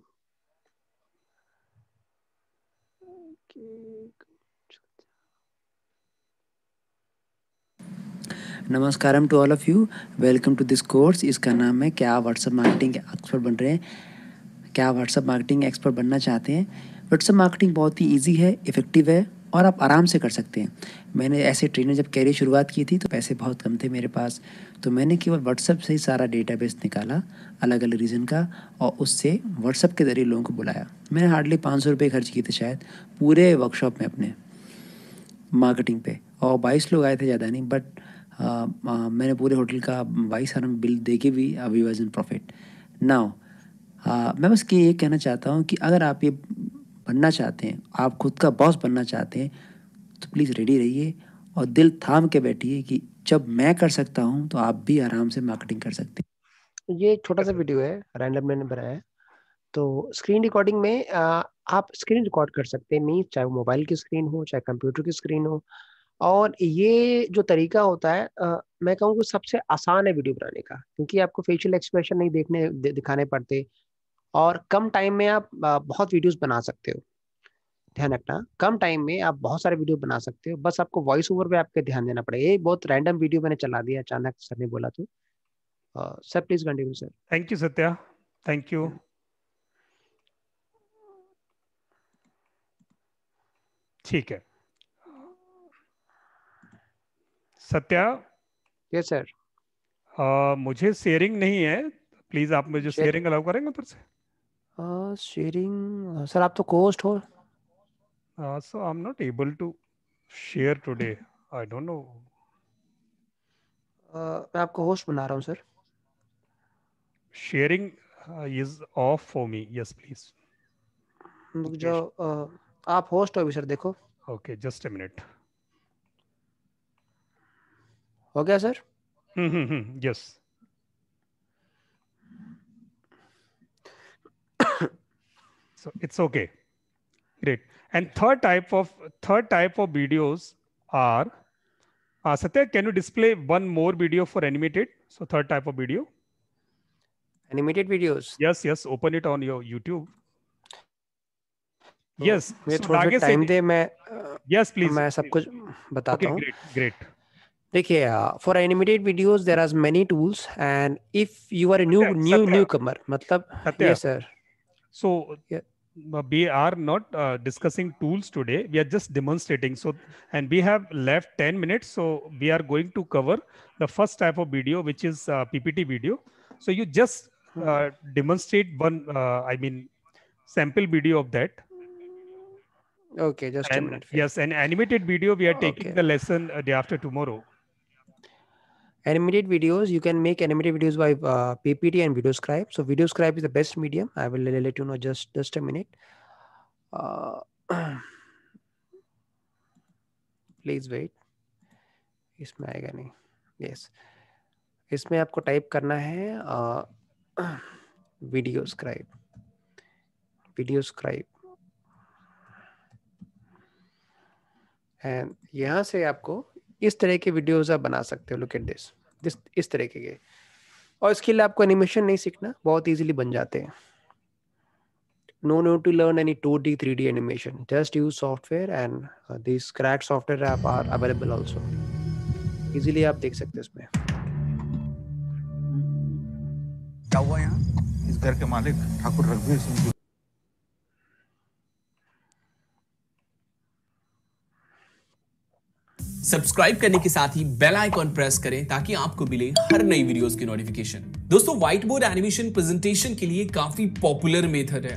नमस्कारम to all of you welcome to this course इसका नाम है क्या व्हाट्सएप मार्केटिंग एक्सपर्ट बन रहे हैं क्या व्हाट्सएप मार्केटिंग एक्सपर्ट बनना चाहते हैं व्हाट्सएप मार्केटिंग बहुत ही इजी है इफेक्टिव है और आप आराम से कर सकते हैं मैंने ऐसे ट्रेनर जब कैरियर शुरुआत की थी तो पैसे बहुत कम थे मेरे पास तो मैंने केवल व्हाट्सअप से ही सारा डेटाबेस निकाला अलग अलग रीज़न का और उससे व्हाट्सअप के ज़रिए लोगों को बुलाया मैंने हार्डली पाँच सौ रुपये खर्च किए थे शायद पूरे वर्कशॉप में अपने मार्केटिंग पे और बाईस लोग आए थे ज़्यादा नहीं बट आ, आ, मैंने पूरे होटल का बाईस हजार बिल दे के भी अभी इन प्रॉफिट नाउ मैं बस ये कहना चाहता हूँ कि अगर आप ये बनना चाहते हैं आप खुद का बॉस बनना चाहते हैं तो प्लीज़ रेडी रहिए और दिल थाम के बैठिए कि जब मैं कर सकता हूँ तो आप भी आराम से मार्केटिंग कर सकते हैं ये एक छोटा सा वीडियो है रैंडम मैंने बनाया है तो स्क्रीन रिकॉर्डिंग में आ, आप स्क्रीन रिकॉर्ड कर सकते हैं मीन्स चाहे वो मोबाइल की स्क्रीन हो चाहे कंप्यूटर की स्क्रीन हो और ये जो तरीका होता है आ, मैं कहूँगा सबसे आसान है वीडियो बनाने का क्योंकि आपको फेशियल एक्सप्रेशन नहीं देखने दिखाने पड़ते और कम टाइम में आप बहुत वीडियोस बना सकते हो ध्यान रखना कम टाइम में आप बहुत सारे वीडियो बना सकते हो बस आपको वॉइस ओवर पे आपके ध्यान देना पड़ेगा ये बहुत रैंडम वीडियो मैंने चला दिया अचानक सर ने बोला तो sir please continue sir thank you Satya thank you ठीक है सत्या यस सर uh, मुझे शेयरिंग नहीं है प्लीज आप मुझे शेयरिंग अलाउ करेंगे उधर से शेयरिंग uh, सर uh, आप तो कोस्ट हो so I am not able to share today I don't know मैं आपको होस्ट बना रहा हूं sir sharing is off for me yes please जो uh, आप होस्ट हो अभी सर देखो ओके जस्ट अ मिनट हो गया sir hmm hmm yes hmm, So it's okay. Great. And third type of third type of videos are uh, Satya, can you display one more video for animated? So third type of video. Animated videos. Yes, yes. Open it on your YouTube. yes. मुझे so थोड़ा time yes, please, मैं सब कुछ बताता okay, great, great. देखिए for animated videos there are many tools and if you are new new newcomer मतलब yes sir so uh, we are not uh, discussing tools today we are just demonstrating so and we have left 10 minutes so we are going to cover the first type of video which is uh, ppt video so you just uh, demonstrate one uh, i mean sample video of that okay just and, a minute yes an animated video we are taking okay. the lesson uh, day after tomorrow animated videos you can make animated videos by uh, ppt and video scribe so video scribe is the best medium i will let let you know just just a minute uh, please wait इसमें आएगा नहीं yes इसमें आपको type करना है VideoScribe VideoScribe and यहाँ से आपको इस तरह के वीडियोज आप बना सकते हो लुक एट दिस इस तरह के और इसके लिए आपको एनिमेशन नहीं सीखना बहुत इजीली बन जाते हैं no no to learn any two D three D animation just use software and this crack software app are available also. Easily आप देख सकते हैं इसमें क्या हुआ यहाँ इस घर के मालिक ठाकुर रघुवीर सिंह सब्सक्राइब करने के साथ ही बेल आइकॉन प्रेस करें ताकि आपको मिले हर नई वीडियोस की नोटिफिकेशन दोस्तों व्हाइट बोर्ड एनिमेशन प्रेजेंटेशन के लिए काफी पॉपुलर मेथड है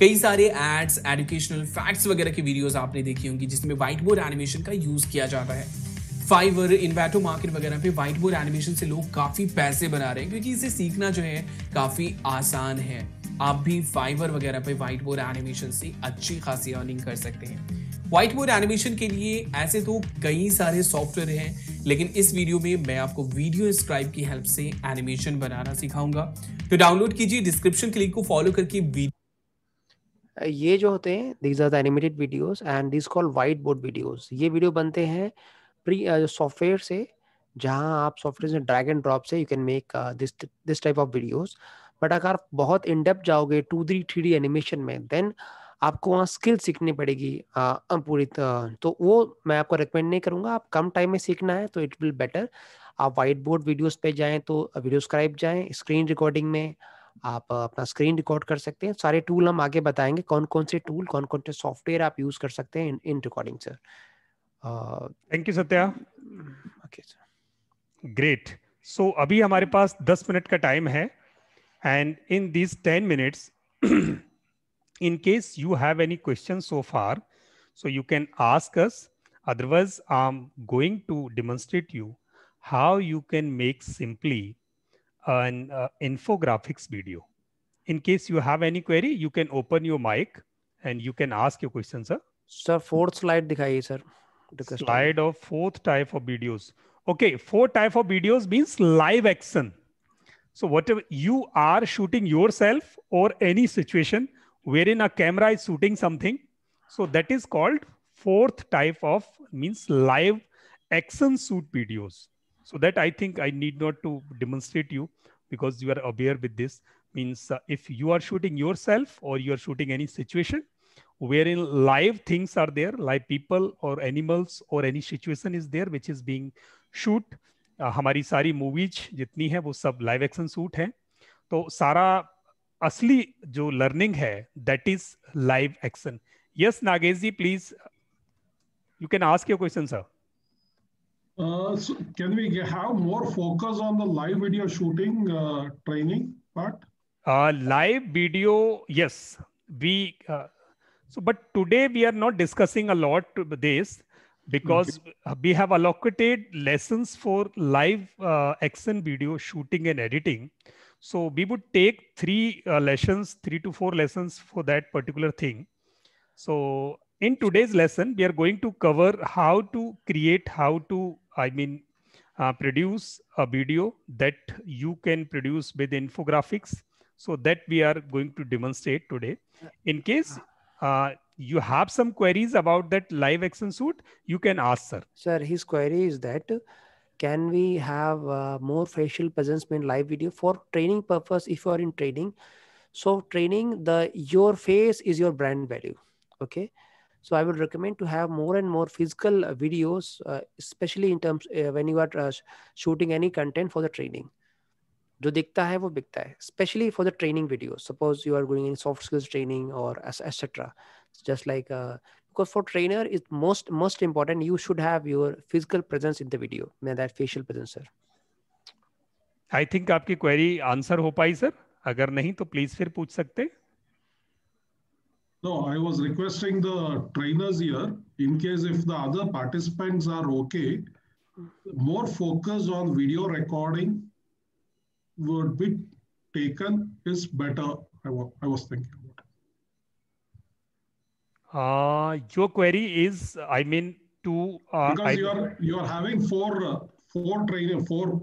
कई सारे एड्स एडुकेशनल फैक्ट्स वगैरह की वीडियोस आपने देखी होंगी जिसमें व्हाइट बोर्ड एनिमेशन का यूज किया जाता है फाइवर इन्वेटो मार्केट वगैरह पे व्हाइट बोर्ड एनिमेशन से लोग काफी पैसे बना रहे हैं क्योंकि इसे सीखना जो है काफी आसान है आप भी फाइवर वगैरह पे व्हाइट बोर्ड एनिमेशन से अच्छी खासी अर्निंग कर सकते हैं व्हाइट बोर्ड एनिमेशन के लिए ऐसे तो कई सारे सॉफ्टवेयर हैं लेकिन इस वीडियो में मैं आपको वीडियो स्क्राइब की हेल्प से एनिमेशन बनाना सिखाऊंगा तो डाउनलोड कीजिए डिस्क्रिप्शन के लिंक को फॉलो करके ये जो होते हैं these are the animated videos and this call white board videos ये वीडियो बनते हैं प्री सॉफ्टवेयर से जहां आप सॉफ्टवेयर से ड्रैग एंड ड्रॉप से you can make this this type of videos but अगर बहुत इन डेप्थ जाओगे टू डी थ्री एनिमेशन में देन आपको वहाँ स्किल सीखनी पड़ेगी पूरी तो वो मैं आपको रिकमेंड नहीं करूँगा आप कम टाइम में सीखना है तो इट विल बेटर आप वाइट बोर्ड वीडियोज़ पे जाएं तो वीडियो स्क्राइब जाएं स्क्रीन रिकॉर्डिंग में आप अपना स्क्रीन रिकॉर्ड कर सकते हैं सारे टूल हम आगे बताएंगे कौन कौन से टूल कौन कौन से सॉफ्टवेयर आप यूज कर सकते हैं in recording sir thank you Satya okay sir great so अभी हमारे पास दस मिनट का टाइम है and in these ten minutes in case you have any questions so far, so you can ask us. Otherwise, I'm going to demonstrate you how you can make simply an uh, infographics video. In case you have any query, you can open your mic and you can ask your question, sir. Sir, fourth slide dikhaiye, sir. Slide of fourth type of videos. Okay, fourth type of videos means live action. So whatever you are shooting yourself or any situation, wherein a camera is shooting something. So that is called fourth type of means live action shoot videos. So that I think I need not to demonstrate you because you are aware with this means uh, if you are shooting yourself or you are shooting any situation wherein live things are there, live people or animals or any situation is there which is being shoot. Uh, हमारी सारी movies जितनी है वो live action action shoot है तो सारा असली जो लर्निंग है that is live action yes Nagesh ji please you can ask your question sir can we have more focus on the live video shooting training part live video yes we so but today we are not discussing a lot this because we have allocated lesson for live action video shooting and editing So we would take three uh, lessons, three to four lessons for that particular thing. So in today's lesson, we are going to cover how to create, how to, I mean, uh, produce a video that you can produce with infographics. So that we are going to demonstrate today. Uh, in case uh. uh, you have some queries about that live action suit, you can ask, sir. Sir, his query is that can we have uh, more facial presence in live video for training purpose if you are in training so training the your face is your brand value okay so i would recommend to have more and more physical uh, videos uh, especially in terms uh, when you are uh, shooting any content for the training जो दिखता है वो बिकता है specially for the training video suppose you are going in soft skills training और etcetera just like because for trainer is most most important you should have your physical presence in the video that facial presence sir I think आपकी query answer हो पाई sir. अगर नहीं तो please फिर No, I was requesting the trainers here, in case if the other participants are okay, more focus on video recording would be taken is better, I was thinking. Uh, your query is, I mean, to uh, because I, you are you are having four uh, four training four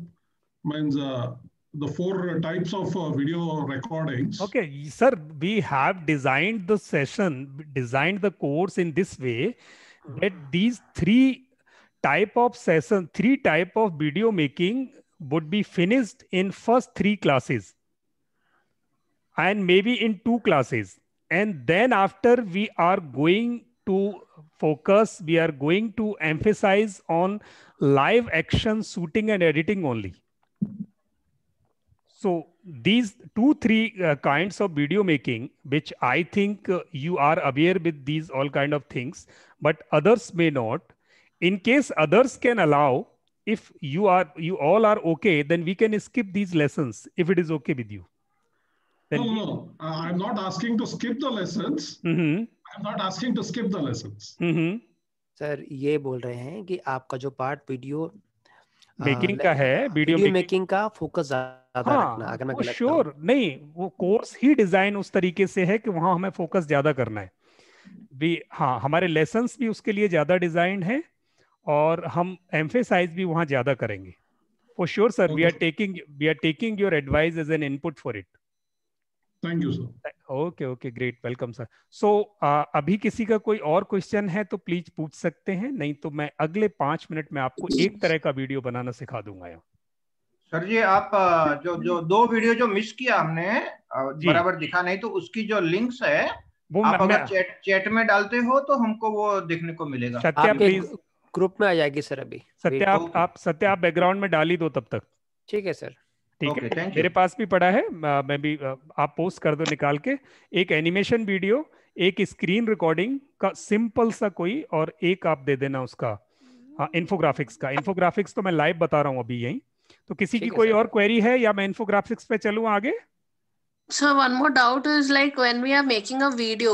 means uh, the four types of uh, video recordings. Okay, sir, we have designed the session, designed the course in this way that these three type of session, three type of video making would be finished in first three classes and maybe in two classes and then after we are going to focus, we are going to emphasize on live action shooting and editing only. So these two, three uh, kinds of video making, which I think uh, you are aware with these all kind of things, but others may not. In case others can allow, if you are you all are okay, then we can skip these lessons if it is okay with you. Then no, no. Uh, I'm not asking to skip the lessons. Mm-hmm. I'm not asking to skip the lessons. Mm-hmm. Sir ये बोल रहे हैं कि आपका जो part video making का है video making का फोकस ज्यादा हाँ, रखना अगर मैं श्योर नहीं वो कोर्स ही डिजाइन उस तरीके से है कि वहां हमें फोकस ज्यादा करना है भी हाँ हमारे लेसन भी उसके लिए ज्यादा डिजाइन है और हम एम्फेसाइज भी वहां ज्यादा करेंगे for sure sir we are taking we are taking your advice as an input for it thank you sir okay okay great welcome sir so अभी किसी का कोई और क्वेश्चन है तो प्लीज पूछ सकते हैं नहीं तो मैं अगले पांच मिनट में आपको एक तरह का वीडियो बनाना सिखा दूंगा यहाँ सर जी आप जो जो दो वीडियो जो मिस किया हमने बराबर दिखा नहीं तो उसकी जो लिंक्स है वो आप अगर चैट चैट में डालते हो तो हमको वो देखने को मिलेगा सत्या प्लीज ग्रुप में आ जाएगी सर अभी सत्या आप, सत्या आप बैकग्राउंड में डाली दो तब तक ठीक है सर ठीक okay, है मेरे पास भी पड़ा है मैं भी आप पोस्ट कर दो निकाल के एक एनिमेशन वीडियो एक स्क्रीन रिकॉर्डिंग का सिंपल सा कोई और एक आप दे देना उसका हाँ इन्फोग्राफिक्स hmm. का इन्फोग्राफिक्स तो मैं लाइव बता रहा हूँ अभी यही तो किसी की कोई और क्वेरी है या मैं इन्फोग्राफिक्स पे चलू आगे sir one more doubt is like when we are making a video,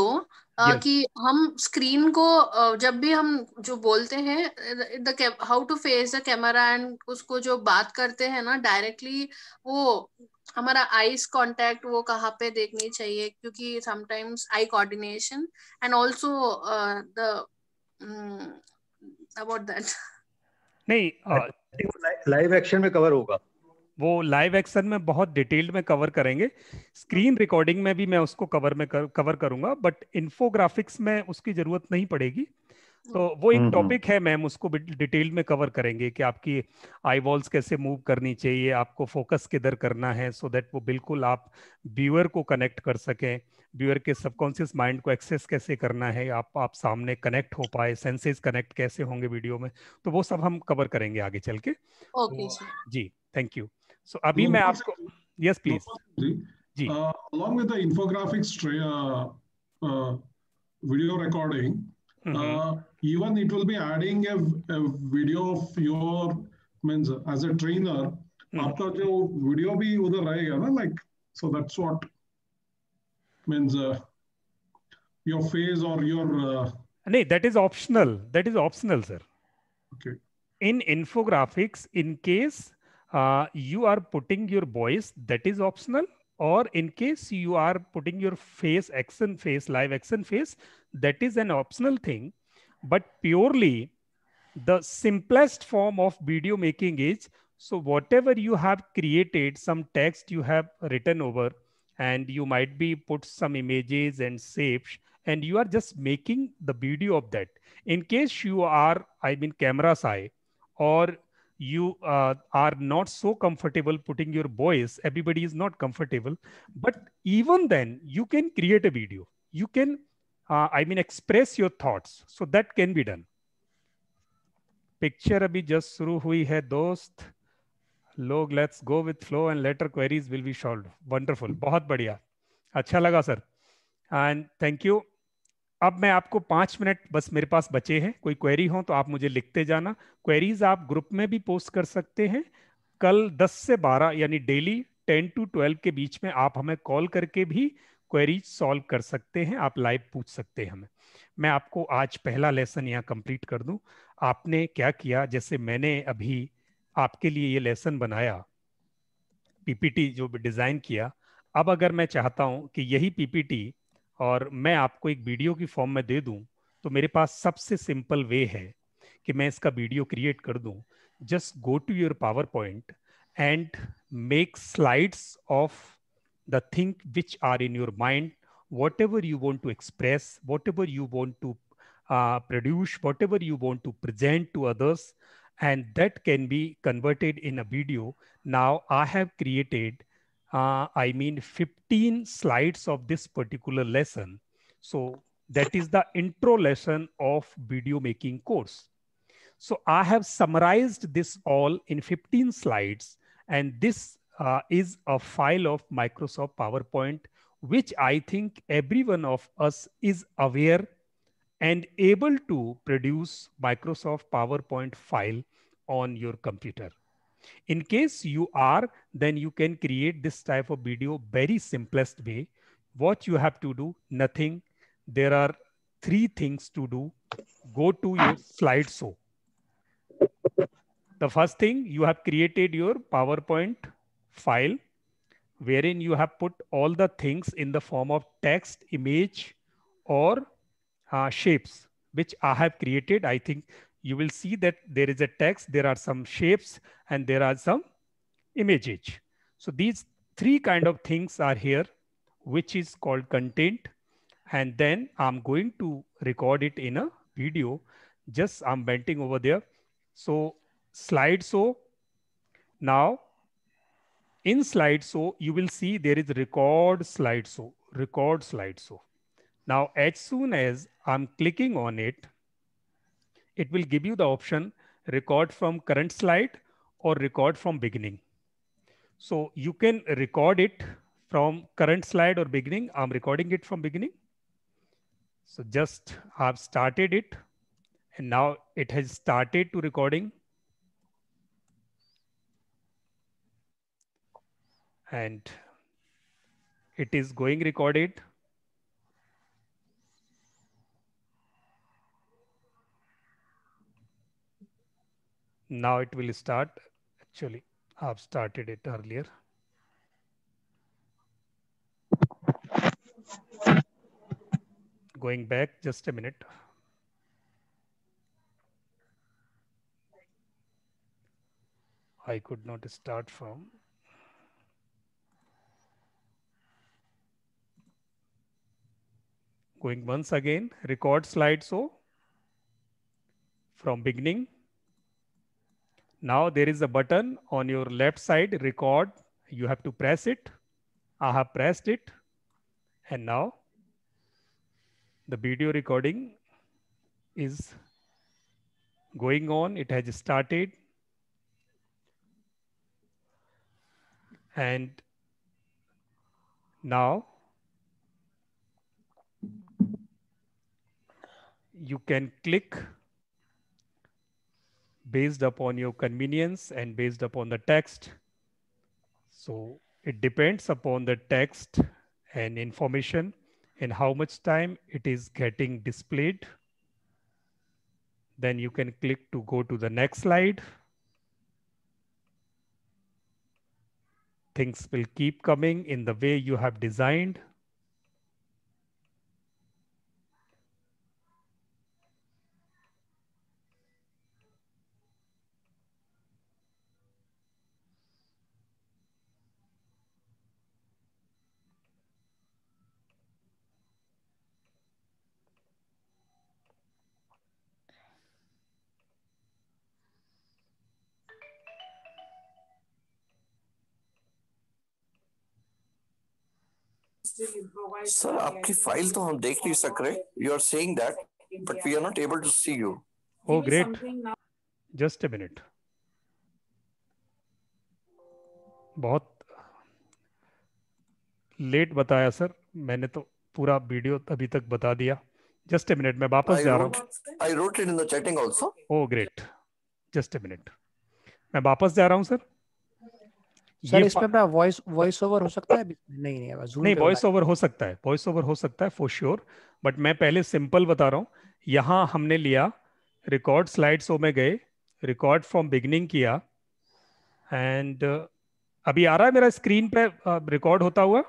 yes. कि हम स्क्रीन को जब भी हम जो बोलते हैं how to face the camera and उसको जो बात करते हैं ना डायरेक्टली वो हमारा आईज कांटेक्ट वो कहाँ पे देखनी चाहिए क्योंकि sometimes eye coordination and also the about that नहीं लाइव एक्शन में कवर होगा वो लाइव एक्शन में बहुत डिटेल्ड में कवर करेंगे स्क्रीन रिकॉर्डिंग में भी मैं उसको कवर में कर, कवर करूंगा बट इन्फोग्राफिक्स में उसकी जरूरत नहीं पड़ेगी तो वो एक टॉपिक हम्म, हम्म। है मैम उसको डिटेल में कवर करेंगे कि आपकी आई वॉल्स कैसे मूव करनी चाहिए आपको फोकस किधर करना है सो so दैट वो बिल्कुल आप व्यूअर को कनेक्ट कर सकें व्यूअर के सबकॉन्शियस माइंड को एक्सेस कैसे करना है आप आप सामने कनेक्ट हो पाए सेंसेस कनेक्ट कैसे होंगे वीडियो में तो वो सब हम कवर करेंगे आगे चल के okay, तो, जी thank you so, Abhi, no, मैं आपको यस प्लीज जी along with video recording mm -hmm. uh, even it will be adding a, a video of your means as a trainer mm-hmm. आपका be वीडियो भी उधर रहेगा ना like so that's means uh, your face or your uh... no that is optional that is optional sir okay in infographics in case uh, you are putting your voice that is optional or in case you are putting your face action face live action face that is an optional thing but purely the simplest form of video making is so whatever you have created some text you have written over and you might be put some images and shapes and you are just making the video of that in case you are i mean camera shy or you uh, are not so comfortable putting your voice everybody is not comfortable but even then you can create a video you can uh, i mean express your thoughts so that can be done picture abhi just shuru hui hai dost log let's go with flow and later queries will be solved wonderful bahut badhiya acha laga sir and thank you अब मैं आपको पांच minute बस मेरे पास बचे हैं कोई query हो तो आप मुझे लिखते जाना क्वेरीज आप ग्रुप में भी पोस्ट कर सकते हैं कल 10 से 12 यानी डेली 10 टू 12 के बीच में आप हमें कॉल करके भी क्वेरीज सॉल्व कर सकते हैं आप लाइव पूछ सकते हैं हमें मैं आपको आज पहला लेसन यहाँ कंप्लीट कर दूँ आपने क्या किया जैसे मैंने अभी आपके लिए ये लेसन बनाया पीपीटी जो डिज़ाइन किया अब अगर मैं चाहता हूं कि यही पीपीटी और मैं आपको एक वीडियो की फॉर्म में दे दूं तो मेरे पास सबसे सिंपल वे है कि मैं इसका वीडियो क्रिएट कर दूं just go to your PowerPoint and make slides of the think which are in your mind whatever you want to express whatever you want to produce whatever you want to present to others and that can be converted in a video now I have created uh, I mean 15 slides of this particular lesson. So that is the intro lesson of video making course. So I have summarized this all in 15 slides and this uh, is a file of Microsoft PowerPoint, which I think every one of us is aware and able to produce Microsoft PowerPoint file on your computer. In case you are, then you can create this type of video very simplest way. What you have to do, nothing. There are three things to do. Go to your slideshow. The first thing you have created your PowerPoint file wherein you have put all the things in the form of text, image, or uh, shapes, which I have created. I think you will see that there is a text, there are some shapes, and there are some images. So these three kind of things are here, which is called content. And then I'm going to record it in a video. Just I'm bending over there. So slideshow. Now in slideshow, you will see there is record slideshow, record slideshow. Now, as soon as I'm clicking on it, it will give you the option record from current slide or record from beginning. So you can record it from current slide or beginning. I'm recording it from beginning. So just I've started it and now it has started to recording. And it is going recorded. now it will start. Actually, I've started it earlier. Going back just a minute. I could not start from. Going once again, record slideshow from beginning. Now there is a button on your left side, record. You have to press it. I have pressed it. And now the video recording is going on. It has started. And now you can click based upon your convenience and based upon the text. So it depends upon the text and information and how much time it is getting displayed. Then you can click to go to the next slide. Things will keep coming in the way you have designed. Sir आपकी file तो हम देख नहीं सक रहे you are saying that but we are not able to see you oh great just a minute बहुत late बताया sir मैंने तो पूरा वीडियो अभी तक बता दिया जस्ट ए मिनट मैं वापस जा रहा हूँ I wrote it in the chatting also oh great just a minute मैं वापस जा रहा हूँ सर सर इसमें अपना वॉइस वॉइस ओवर हो सकता है नहीं नहीं नहीं वॉइस ओवर हो सकता है वॉइस ओवर हो सकता है फॉर श्योर बट मैं पहले सिंपल बता रहा हूँ यहाँ हमने लिया रिकॉर्ड स्लाइड शो में गए रिकॉर्ड फ्रॉम बिगनिंग किया एंड uh, अभी आ रहा है मेरा स्क्रीन पे रिकॉर्ड uh, होता हुआ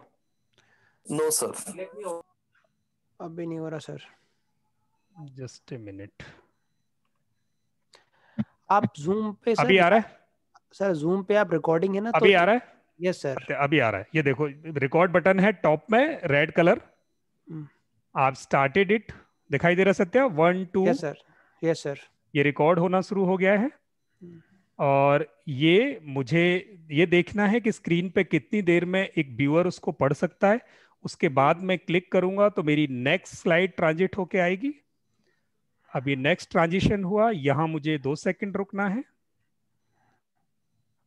नो no, सर अभी नहीं हो रहा सर जस्ट ए मिनट आप जूम पे सर, अभी आ रहा है सर जूम पे आप रिकॉर्डिंग है ना अभी तो... आ रहा है यस सर अच्छा, अभी आ रहा है ये देखो रिकॉर्ड बटन है टॉप में रेड कलर hmm. आप स्टार्टेड इट दिखाई दे रहा Satya one two yes sir yes sir ये रिकॉर्ड होना शुरू हो गया है hmm. और ये मुझे ये देखना है कि स्क्रीन पे कितनी देर में एक व्यूअर उसको पढ़ सकता है उसके बाद मैं क्लिक करूंगा तो मेरी नेक्स्ट स्लाइड ट्रांजिट होके आएगी अभी नेक्स्ट ट्रांजिशन हुआ यहाँ मुझे दो सेकंड रुकना है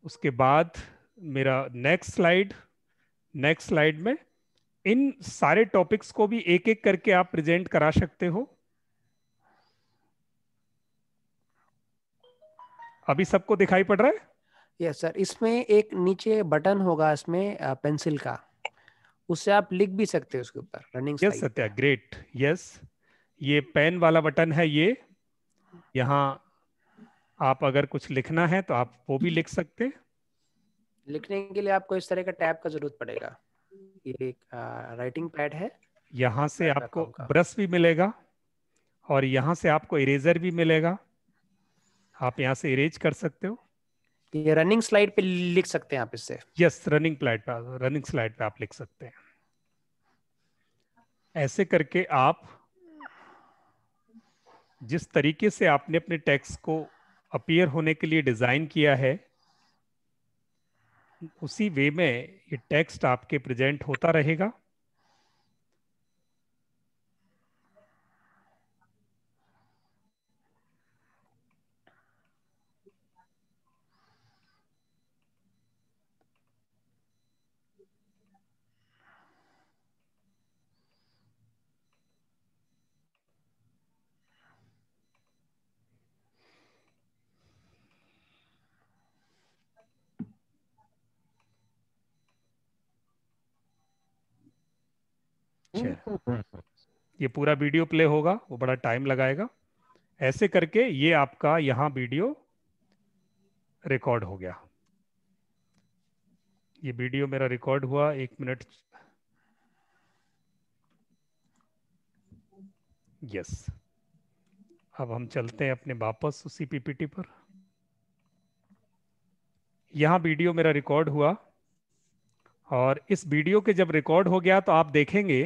उसके बाद मेरा नेक्स्ट स्लाइड नेक्स्ट स्लाइड में इन सारे टॉपिक्स को भी एक एक करके आप प्रेजेंट करा सकते हो अभी सबको दिखाई पड़ रहा है यस yes, सर इसमें एक नीचे बटन होगा इसमें पेंसिल का उससे आप लिख भी सकते हो उसके ऊपर running yes Satya great yes ये पेन वाला बटन है ये यहाँ आप अगर कुछ लिखना है तो आप वो भी लिख सकते लिखने के लिए आपको इस तरह का टैब का जरूरत पड़ेगा ये एक राइटिंग पैड है यहाँ से आपको ब्रश भी मिलेगा और यहाँ से आपको इरेजर भी मिलेगा आप यहाँ से इरेज कर सकते हो ये रनिंग स्लाइड पे लिख सकते हैं आप इससे यस रनिंग स्लाइड पे रनिंग स्लाइड पे आप लिख सकते हैं ऐसे करके आप जिस तरीके से आपने अपने टेक्स्ट को अपियर होने के लिए डिज़ाइन किया है उसी वे में ये टेक्स्ट आपके प्रेजेंट होता रहेगा ये पूरा वीडियो प्ले होगा वो बड़ा टाइम लगाएगा ऐसे करके ये आपका यहां वीडियो रिकॉर्ड हो गया ये वीडियो मेरा रिकॉर्ड हुआ एक मिनट यस अब हम चलते हैं अपने वापस उसी पीपीटी पर यहां वीडियो मेरा रिकॉर्ड हुआ और इस वीडियो के जब रिकॉर्ड हो गया तो आप देखेंगे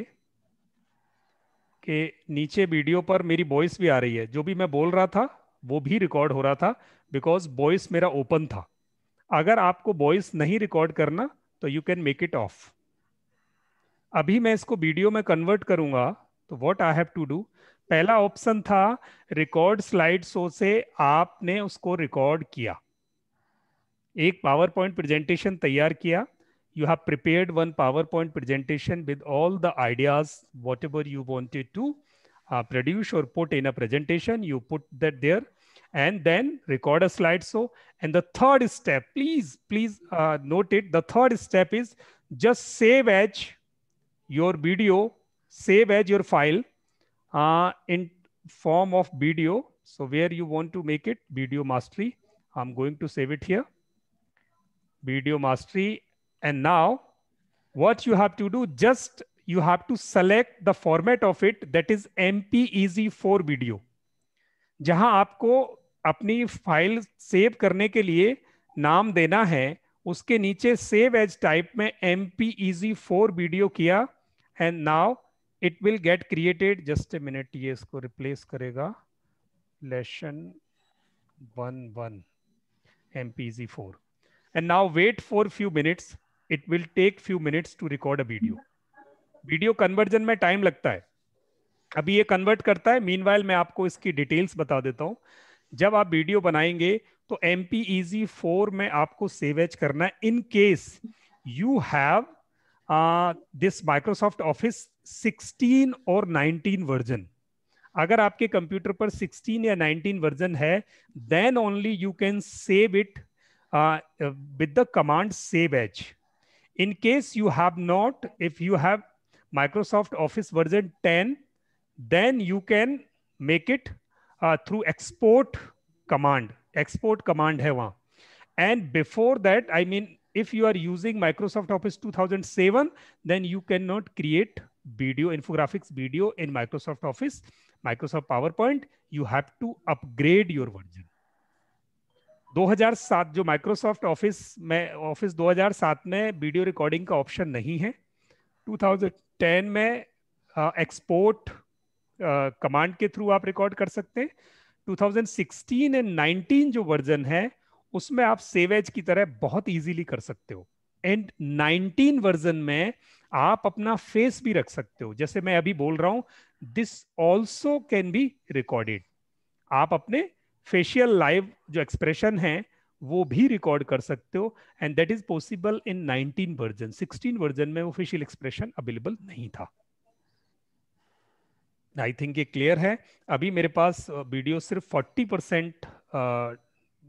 कि नीचे वीडियो पर मेरी वॉइस भी आ रही है जो भी मैं बोल रहा था वो भी रिकॉर्ड हो रहा था बिकॉज वॉइस मेरा ओपन था अगर आपको वॉइस नहीं रिकॉर्ड करना तो you can make it off अभी मैं इसको वीडियो में कन्वर्ट करूंगा तो what I have to do पहला ऑप्शन था रिकॉर्ड स्लाइड शो से आपने उसको रिकॉर्ड किया एक पावर पॉइंट प्रेजेंटेशन तैयार किया you have prepared one PowerPoint presentation with all the ideas, whatever you wanted to uh, produce or put in a presentation, you put that there and then record a slideshow. And the third step, please, please uh, note it. The third step is just save as your video, save as your file uh, in form of video. So where you want to make it video mastery, I'm going to save it here. Video mastery And now what you have to do, just you have to select the format of it that is MPEZ4 video. जहां आपको अपनी file save करने के लिए नाम देना है उसके नीचे सेव एज टाइप में M P E G four video किया and now it will get created just a minute ये इसको रिप्लेस करेगा lesson one one M P E G four and now wait for few minutes it will take few minutes to record a video video conversion में time लगता है अभी ये convert करता है मीन मैं आपको इसकी डिटेल्स बता देता हूँ जब आप वीडियो बनाएंगे तो एम पी इजी फोर में आपको सेव एच करना है in case you have this Microsoft Office 16 और 19 वर्जन अगर आपके कंप्यूटर पर 16 या 19 वर्जन है then only you can save it with the command save as In case you have not, if you have Microsoft Office version 10, then you can make it uh, through export command. Export command hai wahan. And before that, I mean, if you are using Microsoft Office 2007, then you cannot create video, infographics video in Microsoft Office, Microsoft PowerPoint. You have to upgrade your version. 2007 जो Microsoft office में office 2007 में video recording का option नहीं है 2010 में export command के through आप record कर सकते हैं 2016 एंड 19 जो वर्जन है उसमें आप सेवेज की तरह बहुत इजीली कर सकते हो एंड 19 वर्जन में आप अपना फेस भी रख सकते हो जैसे मैं अभी बोल रहा हूं this also can be recorded आप अपने फेशियल लाइव जो एक्सप्रेशन है वो भी रिकॉर्ड कर सकते हो and that is possible in 19 version 16 version में वो फेशियल एक्सप्रेशन अवेलेबल नहीं था आई थिंक ये क्लियर है अभी मेरे पास वीडियो सिर्फ 40 परसेंट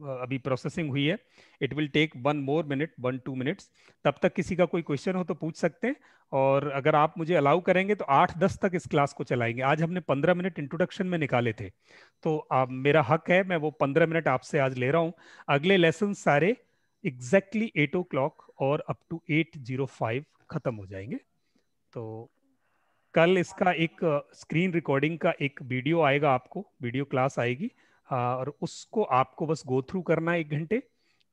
अभी प्रोसेसिंग हुई है it will take one more minute one two minutes तब तक किसी का कोई क्वेश्चन हो तो पूछ सकते हैं और अगर आप मुझे अलाउ करेंगे तो आठ दस तक इस क्लास को चलाएंगे आज हमने पंद्रह मिनट इंट्रोडक्शन में निकाले थे तो आप मेरा हक है मैं वो पंद्रह मिनट आपसे आज ले रहा हूँ अगले लेसन सारे एग्जैक्टली एट ओ क्लॉक और up to eight zero five खत्म हो जाएंगे तो कल इसका एक स्क्रीन रिकॉर्डिंग का एक वीडियो आएगा आपको वीडियो क्लास आएगी और उसको आपको बस गो थ्रू करना है एक घंटे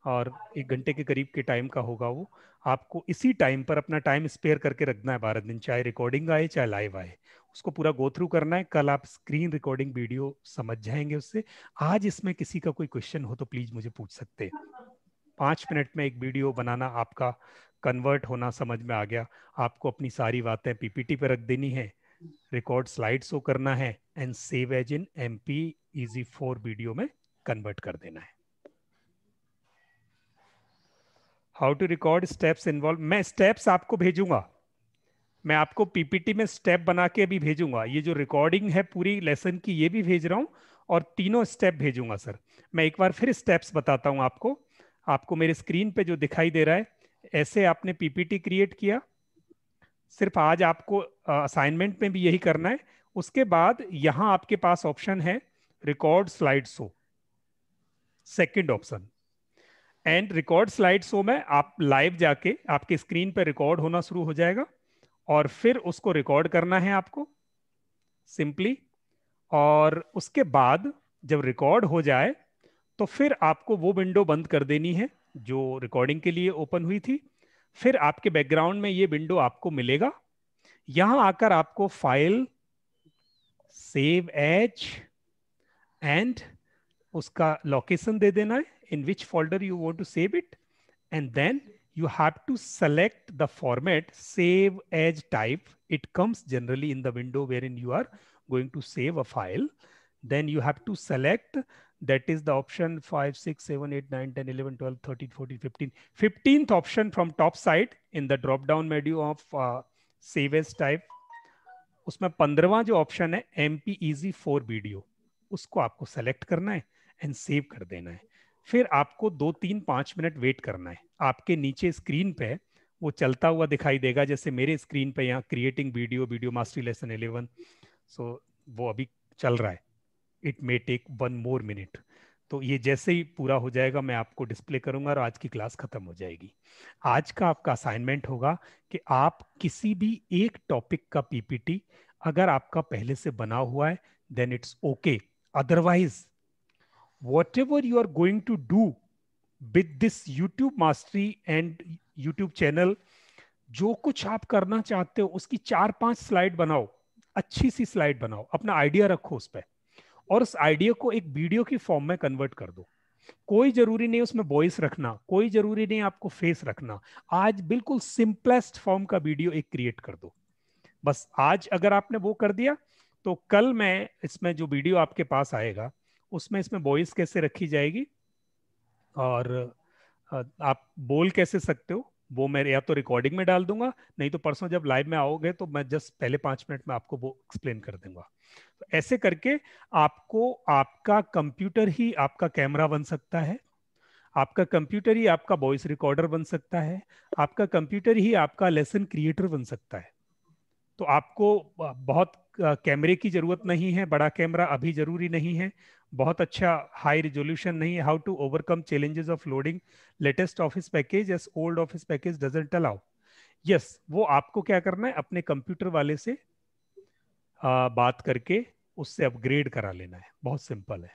और एक घंटे के करीब के टाइम का होगा वो आपको इसी टाइम पर अपना टाइम स्पेयर करके रखना है बारह दिन चाहे रिकॉर्डिंग आए चाहे लाइव आए उसको पूरा गो थ्रू करना है कल आप स्क्रीन रिकॉर्डिंग वीडियो समझ जाएंगे उससे आज इसमें किसी का कोई क्वेश्चन हो तो प्लीज मुझे पूछ सकते हैं पाँच मिनट में एक वीडियो बनाना आपका कन्वर्ट होना समझ में आ गया आपको अपनी सारी बातें पीपीटी पर रख देनी है रिकॉर्ड स्लाइड शो करना है and save as in M P E G four video में कन्वर्ट कर देना है how to record steps involve मैं स्टेप्स आपको भेजूंगा मैं आपको पीपीटी में स्टेप बना के अभी भेजूंगा ये जो रिकॉर्डिंग है पूरी लेसन की ये भी भेज रहा हूँ और तीनों स्टेप भेजूंगा सर मैं एक बार फिर स्टेप्स बताता हूँ आपको आपको मेरे स्क्रीन पे जो दिखाई दे रहा है ऐसे आपने पीपीटी क्रिएट किया सिर्फ आज आपको असाइनमेंट में भी यही करना है उसके बाद यहां आपके पास ऑप्शन है record slide show second option and record slide show में आप लाइव जाके आपके स्क्रीन पर रिकॉर्ड होना शुरू हो जाएगा और फिर उसको रिकॉर्ड करना है आपको सिंपली और उसके बाद जब रिकॉर्ड हो जाए तो फिर आपको वो विंडो बंद कर देनी है जो रिकॉर्डिंग के लिए ओपन हुई थी फिर आपके बैकग्राउंड में ये विंडो आपको मिलेगा यहां आकर आपको फाइल सेव एज एंड उसका लोकेशन दे देना है in which folder you want to save it and then you have to select the format save as type it comes generally in the window wherein you are going to save a file then you have to select that is the option 5 6 7 8 9 10 11 12 13 14 15 15th option from top side in the drop down menu of uh, save as type usme पंद्रवा jo option hai mp easy 4 video usko aapko select karna hai and save kar dena hai है फिर आपको दो तीन पाँच minute wait करना है आपके नीचे स्क्रीन पे वो चलता हुआ दिखाई देगा जैसे मेरे स्क्रीन पे यहाँ creating video video mastery lesson eleven so वो अभी चल रहा है it may take one more minute तो ये जैसे ही पूरा हो जाएगा मैं आपको डिस्प्ले करूंगा और आज की क्लास खत्म हो जाएगी आज का आपका असाइनमेंट होगा कि आप किसी भी एक टॉपिक का पीपीटी अगर आपका पहले से बना हुआ है then it's okay otherwise whatever you are going to do with this YouTube mastery and YouTube channel जो कुछ आप करना चाहते हो उसकी चार पांच स्लाइड बनाओ अच्छी सी स्लाइड बनाओ अपना आइडिया रखो उस पर और उस आइडिया को एक वीडियो की फॉर्म में कन्वर्ट कर दो कोई जरूरी नहीं उसमें वॉइस रखना कोई जरूरी नहीं आपको फेस रखना आज बिल्कुल सिंपलेस्ट फॉर्म का वीडियो एक क्रिएट कर दो बस आज अगर आपने वो कर दिया तो कल मैं इसमें जो वीडियो आपके पास आएगा उसमें इसमें वॉइस कैसे रखी जाएगी और आप बोल कैसे सकते हो वो मैं या तो रिकॉर्डिंग में डाल दूंगा नहीं तो परसों जब लाइव में आओगे तो मैं जस्ट पहले पांच मिनट में आपको वो एक्सप्लेन कर दूंगा तो ऐसे करके आपको आपका कंप्यूटर ही आपका कैमरा बन सकता है आपका कंप्यूटर ही आपका वॉइस रिकॉर्डर बन सकता है आपका कंप्यूटर ही आपका लेसन क्रिएटर बन सकता है तो आपको बहुत कैमरे की जरूरत नहीं है बड़ा कैमरा अभी जरूरी नहीं है बहुत अच्छा हाई रिजोल्यूशन नहीं है how to overcome challenges of loading latest office package as old office package doesn't allow yes वो आपको क्या करना है अपने कंप्यूटर वाले से आ, बात करके उससे अपग्रेड करा लेना है बहुत सिंपल है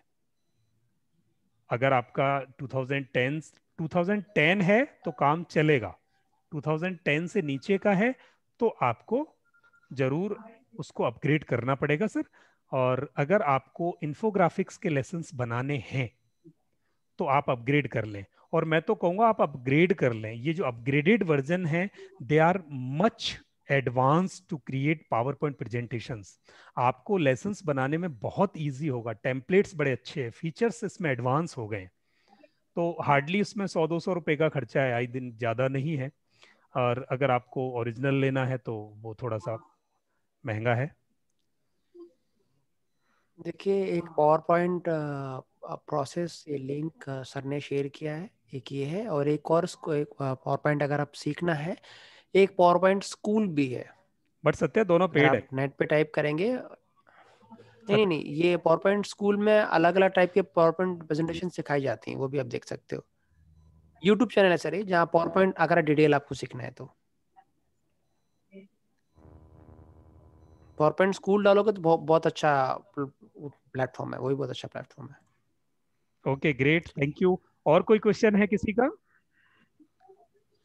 अगर आपका 2010 2010 है तो काम चलेगा 2010 से नीचे का है तो आपको जरूर उसको अपग्रेड करना पड़ेगा सर और अगर आपको इन्फोग्राफिक्स के लेसन्स बनाने हैं तो आप अपग्रेड कर लें और मैं तो कहूँगा आप अपग्रेड कर लें ये जो अपग्रेडेड वर्जन है they are much advance to create PowerPoint presentation आपको लेसन बनाने में बहुत ईजी होगा टेम्पलेट्स बड़े अच्छे हैं फीचर्स इसमें एडवांस हो गए तो हार्डली इसमें सौ दो सौ रुपये का खर्चा है आई दिन ज़्यादा नहीं है और अगर आपको ओरिजिनल लेना है तो वो थोड़ा सा महंगा है देखिए एक पावर पॉइंट प्रोसेस ये लिंक सर ने शेयर किया है एक ये है और एक और पावर पॉइंट अगर आप सीखना है एक पावर पॉइंट स्कूल भी है बट सत्य दोनों पेड है नेट पे टाइप करेंगे नहीं नहीं नहीं ये पावर पॉइंट स्कूल में अलग अलग टाइप के पावर पॉइंट प्रेजेंटेशन सिखाई जाती हैं वो भी आप देख सकते हो यूट्यूब चैनल है सर जहाँ पावर पॉइंट अगर डिटेल आपको सीखना है तो पॉवरपॉइंट स्कूल डालोगे तो बहुत बहुत अच्छा प्लेटफॉर्म है वही बहुत अच्छा प्लेटफॉर्म है ओके ग्रेट थैंक यू और कोई क्वेश्चन है किसी का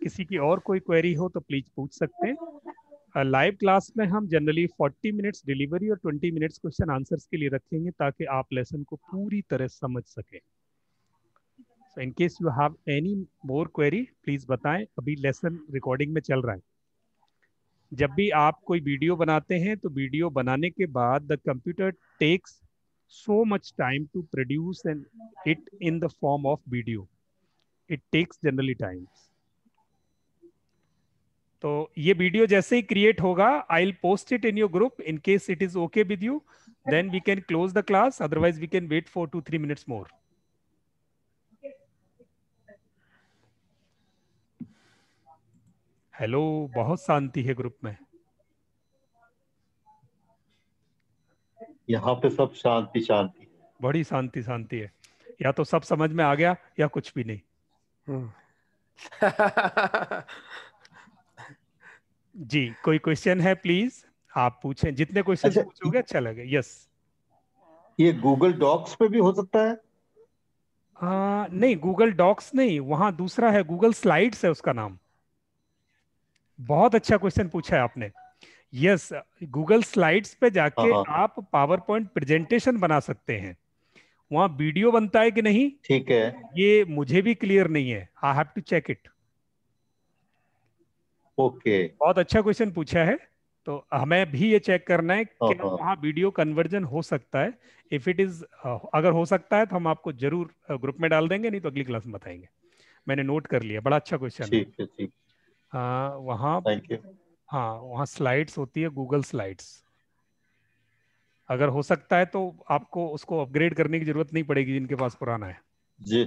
किसी की और कोई क्वेरी हो तो प्लीज पूछ सकते हैं लाइव क्लास में हम जनरली 40 मिनट्स डिलीवरी और 20 मिनट्स क्वेश्चन आंसर्स के लिए रखेंगे ताकि आप लेसन को पूरी तरह समझ सकें so in case you have any more query please बताएं अभी लेसन रिकॉर्डिंग में चल रहा है जब भी आप कोई वीडियो बनाते हैं तो वीडियो बनाने के बाद the computer takes so much time to produce and it in the form of video it takes generally time तो ये वीडियो जैसे ही क्रिएट होगा I will post it in your group in case it is okay with you then we can close the class otherwise we can wait for two three minutes more hello बहुत शांति है group में यहाँ पे सब शांति शांति बड़ी शांति शांति है या तो सब समझ में आ गया या कुछ भी नहीं हम्म। जी कोई क्वेश्चन है प्लीज आप पूछें जितने क्वेश्चन अच्छा, पूछोगे अच्छा लगे यस ये गूगल डॉक्स पे भी हो सकता है आ, नहीं गूगल डॉक्स नहीं वहाँ दूसरा है गूगल स्लाइड्स है उसका नाम बहुत अच्छा क्वेश्चन पूछा है आपने यस गूगल स्लाइड्स पे जाके हाँ, हाँ। आप पावर पॉइंट प्रेजेंटेशन बना सकते हैं वहां वीडियो बनता है कि नहीं ठीक है ये मुझे भी क्लियर नहीं है I have to check it okay बहुत अच्छा क्वेश्चन पूछा है तो हमें भी ये चेक करना है हाँ, कि वहाँ वीडियो कन्वर्जन हो सकता है इफ इट इज अगर हो सकता है तो हम आपको जरूर ग्रुप में डाल देंगे नहीं तो अगली क्लास में बताएंगे मैंने नोट कर लिया बड़ा अच्छा क्वेश्चन है ठीक है वहाँ थैंक यू हाँ वहाँ स्लाइड्स होती है गूगल स्लाइड्स अगर हो सकता है तो आपको उसको अपग्रेड करने की जरूरत नहीं पड़ेगी जिनके पास पुराना है जी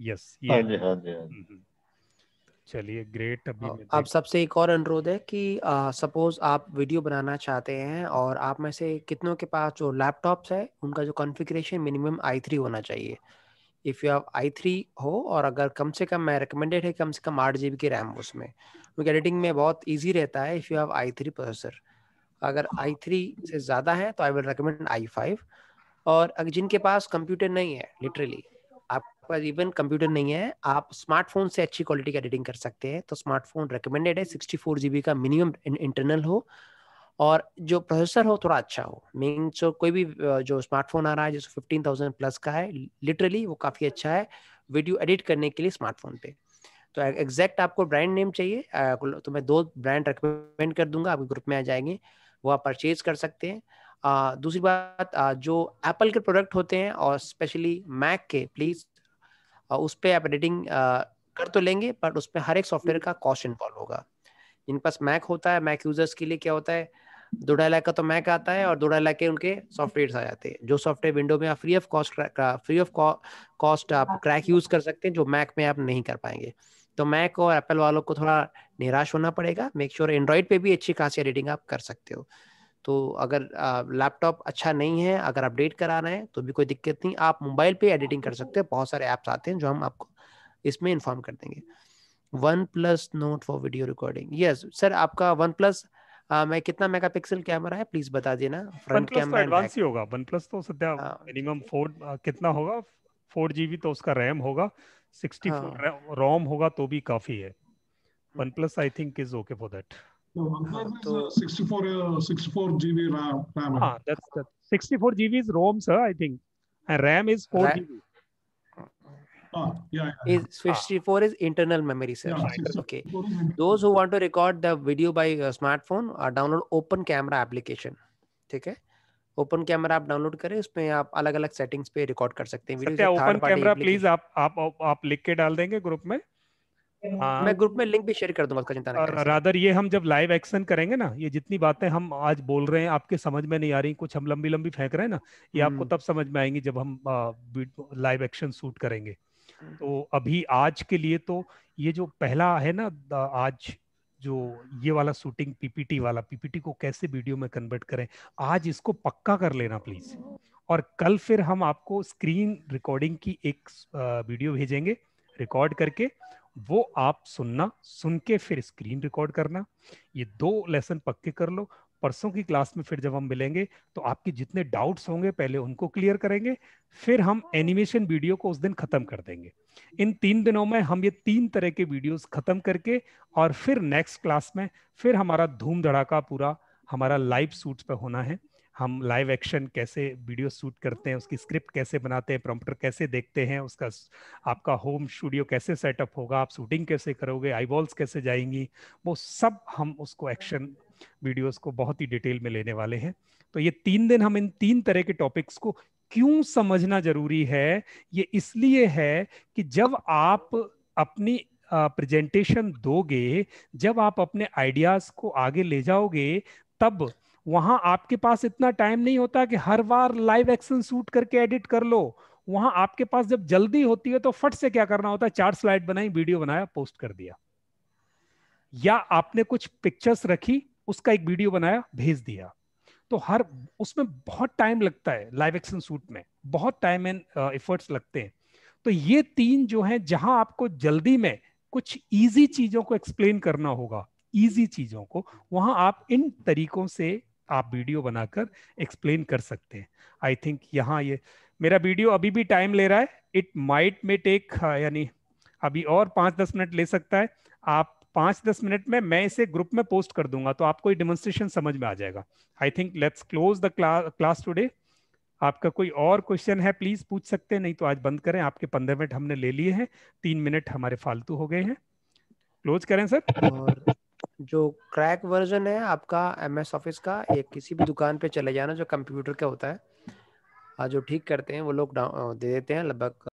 यस ये हाँ, हाँ जी हाँ जी, चलिए ग्रेट अभी हाँ, आप सबसे एक और अनुरोध है कि सपोज आप वीडियो बनाना चाहते हैं और आप में से कितनों के पास जो लैपटॉप्स है उनका जो कॉन्फ़िगरेशन मिनिमम आई थ्री होना चाहिए if you have I three हो और अगर कम से कम मैं रिकमेंडेड है कम से कम आठ जी की रैम उसमें क्योंकि एडिटिंग में बहुत ईजी रहता है if you have I three processor अगर आई थ्री से ज़्यादा है तो I will recommend I five और अगर जिनके पास कंप्यूटर नहीं है लिटरली आपके पास इवन कंप्यूटर नहीं है आप स्मार्टफोन से अच्छी क्वालिटी का एडिटिंग कर सकते हैं तो स्मार्टफोन रिकमेंडेड है सिक्सटी फोर जी बी का मिनिमम इंटरनल हो और जो प्रोसेसर हो थोड़ा अच्छा हो मीन सो कोई भी जो स्मार्टफोन आ रहा है जैसे फिफ्टीन थाउजेंड प्लस का है लिटरली वो काफ़ी अच्छा है वीडियो एडिट करने के लिए स्मार्टफोन पे तो एग्जैक्ट e-, आपको ब्रांड नेम चाहिए तो मैं दो ब्रांड रिकमेंड कर दूंगा आपके ग्रुप में आ जाएंगे वो आप परचेज कर सकते हैं आ, दूसरी बात आ, जो एप्पल के प्रोडक्ट होते हैं और स्पेशली मैक के प्लीज़ उस पर आप एडिटिंग कर तो लेंगे बट उसमें हर एक सॉफ्टवेयर हम्म। का कॉस्ट इन्वॉल्व होगा जिनके पास मैक होता है मैक यूजर्स के लिए क्या होता है दो का तो मैक आता है और दो इलाके के उनके सॉफ्टवेयर आ जाते हैं जो सॉफ्टवेयर विंडो में आप free of cost free of cost आप क्रैक हाँ। यूज कर सकते हैं जो मैक में आप नहीं कर पाएंगे तो मैक और एप्पल वालों को थोड़ा निराश होना पड़ेगा मेक श्योर एंड्रॉयड पे भी अच्छी खासी एडिटिंग आप कर सकते हो तो अगर लैपटॉप अच्छा नहीं है अगर अपडेट कराना है तो भी कोई दिक्कत नहीं आप मोबाइल पे एडिटिंग कर सकते हो बहुत सारे ऐप्स आते हैं जो हम आपको इसमें इन्फॉर्म कर देंगे OnePlus note for video recording yes sir आपका वन प्लस मैं कितना मेगापिक्सल कैमरा है प्लीज बता देना फ्रंट तो कैमरा एडवांस ही होगा वन प्लस तो सद्या मिनिमम फोर कितना होगा फोर 4GB तो उसका रैम होगा सिक्सटी फोर रोम होगा तो भी काफी है OnePlus I think is okay for that RAM is 4 GB. Ah, yeah, yeah, is 64 ah. हाँ। is internal memory cell. yeah, right. okay those who want to record the video by uh, smartphone uh, download open camera application ठीक है open camera आप download करें उसमें आप अलग अलग settings पे रिकॉर्ड कर सकते हैं वीडियो ओपन कैमरा प्लीज आप आप आप लिख के डाल देंगे ग्रुप में आ, हाँ। मैं ग्रुप में लिंक भी शेयर कर दूंगा उसका चिंता नहीं रादर ये हम जब लाइव एक्शन करेंगे ना ये जितनी बातें हम आज बोल रहे हैं आपके समझ में नहीं आ रही कुछ हम लंबी लंबी फेंक रहे हैं ना ये आपको हम्म। तब समझ में आएंगी जब हम लाइव एक्शन शूट करेंगे तो अभी आज के लिए तो ये जो पहला है ना आज जो ये वाला शूटिंग पीपीटी वाला पीपीटी को कैसे वीडियो में कन्वर्ट करें आज इसको पक्का कर लेना प्लीज और कल फिर हम आपको स्क्रीन रिकॉर्डिंग की एक वीडियो भेजेंगे रिकॉर्ड करके वो आप सुनना सुन के फिर स्क्रीन रिकॉर्ड करना ये दो लेसन पक्के कर लो परसों की क्लास में फिर जब हम मिलेंगे तो आपके जितने डाउट्स होंगे पहले उनको क्लियर करेंगे फिर हम हाँ। एनिमेशन वीडियो को उस दिन खत्म कर देंगे इन तीन दिनों में हम ये तीन तरह के वीडियोस खत्म करके और फिर नेक्स्ट क्लास में फिर हमारा धूम धड़ाका पूरा हमारा लाइव सूट पे होना है हम लाइव एक्शन कैसे वीडियो शूट करते हैं उसकी स्क्रिप्ट कैसे बनाते हैं प्रॉम्प्टर कैसे देखते हैं उसका आपका होम स्टूडियो कैसे सेटअप होगा आप शूटिंग कैसे करोगे आईबॉल्स कैसे जाएंगी वो सब हम उसको एक्शन वीडियोस को बहुत ही डिटेल में लेने वाले हैं तो ये तीन दिन हम इन तीन तरह के टॉपिक्स को क्यों समझना जरूरी है ये इसलिए है कि जब आप अपनी प्रेजेंटेशन दोगे जब आप अपने आइडियाज को आगे ले जाओगे तब वहां आपके पास इतना टाइम नहीं होता कि हर बार लाइव एक्शन शूट करके एडिट कर लो वहां आपके पास जब जल्दी होती है तो फट से क्या करना होता है चार स्लाइड बनाई वीडियो बनाया पोस्ट कर दिया या आपने कुछ पिक्चर्स रखी उसका एक वीडियो बनाया भेज दिया तो हर उसमें बहुत टाइम लगता है लाइव एक्शन शूट में बहुत टाइम एंड एफर्ट्स लगते हैं तो ये तीन जो है जहां आपको जल्दी में कुछ इजी चीजों को एक्सप्लेन करना होगा इजी चीजों को वहां आप इन तरीकों से आप वीडियो बनाकर एक्सप्लेन कर सकते हैं आई थिंक यहाँ ये मेरा वीडियो अभी भी टाइम ले रहा है इट माइट मे टेक यानी अभी और पाँच दस मिनट ले सकता है आप पाँच दस मिनट में मैं इसे ग्रुप में पोस्ट कर दूंगा तो आपको ये डेमोन्स्ट्रेशन समझ में आ जाएगा I think let's close the class today आपका कोई और क्वेश्चन है प्लीज पूछ सकते हैं नहीं तो आज बंद करें आपके पंद्रह मिनट हमने ले लिए हैं तीन मिनट हमारे फालतू हो गए हैं क्लोज करें सर और जो क्रैक वर्जन है आपका एम एस ऑफिस का एक किसी भी दुकान पे चले जाना जो कंप्यूटर का होता है जो ठीक करते हैं वो लोग दे देते हैं लगभग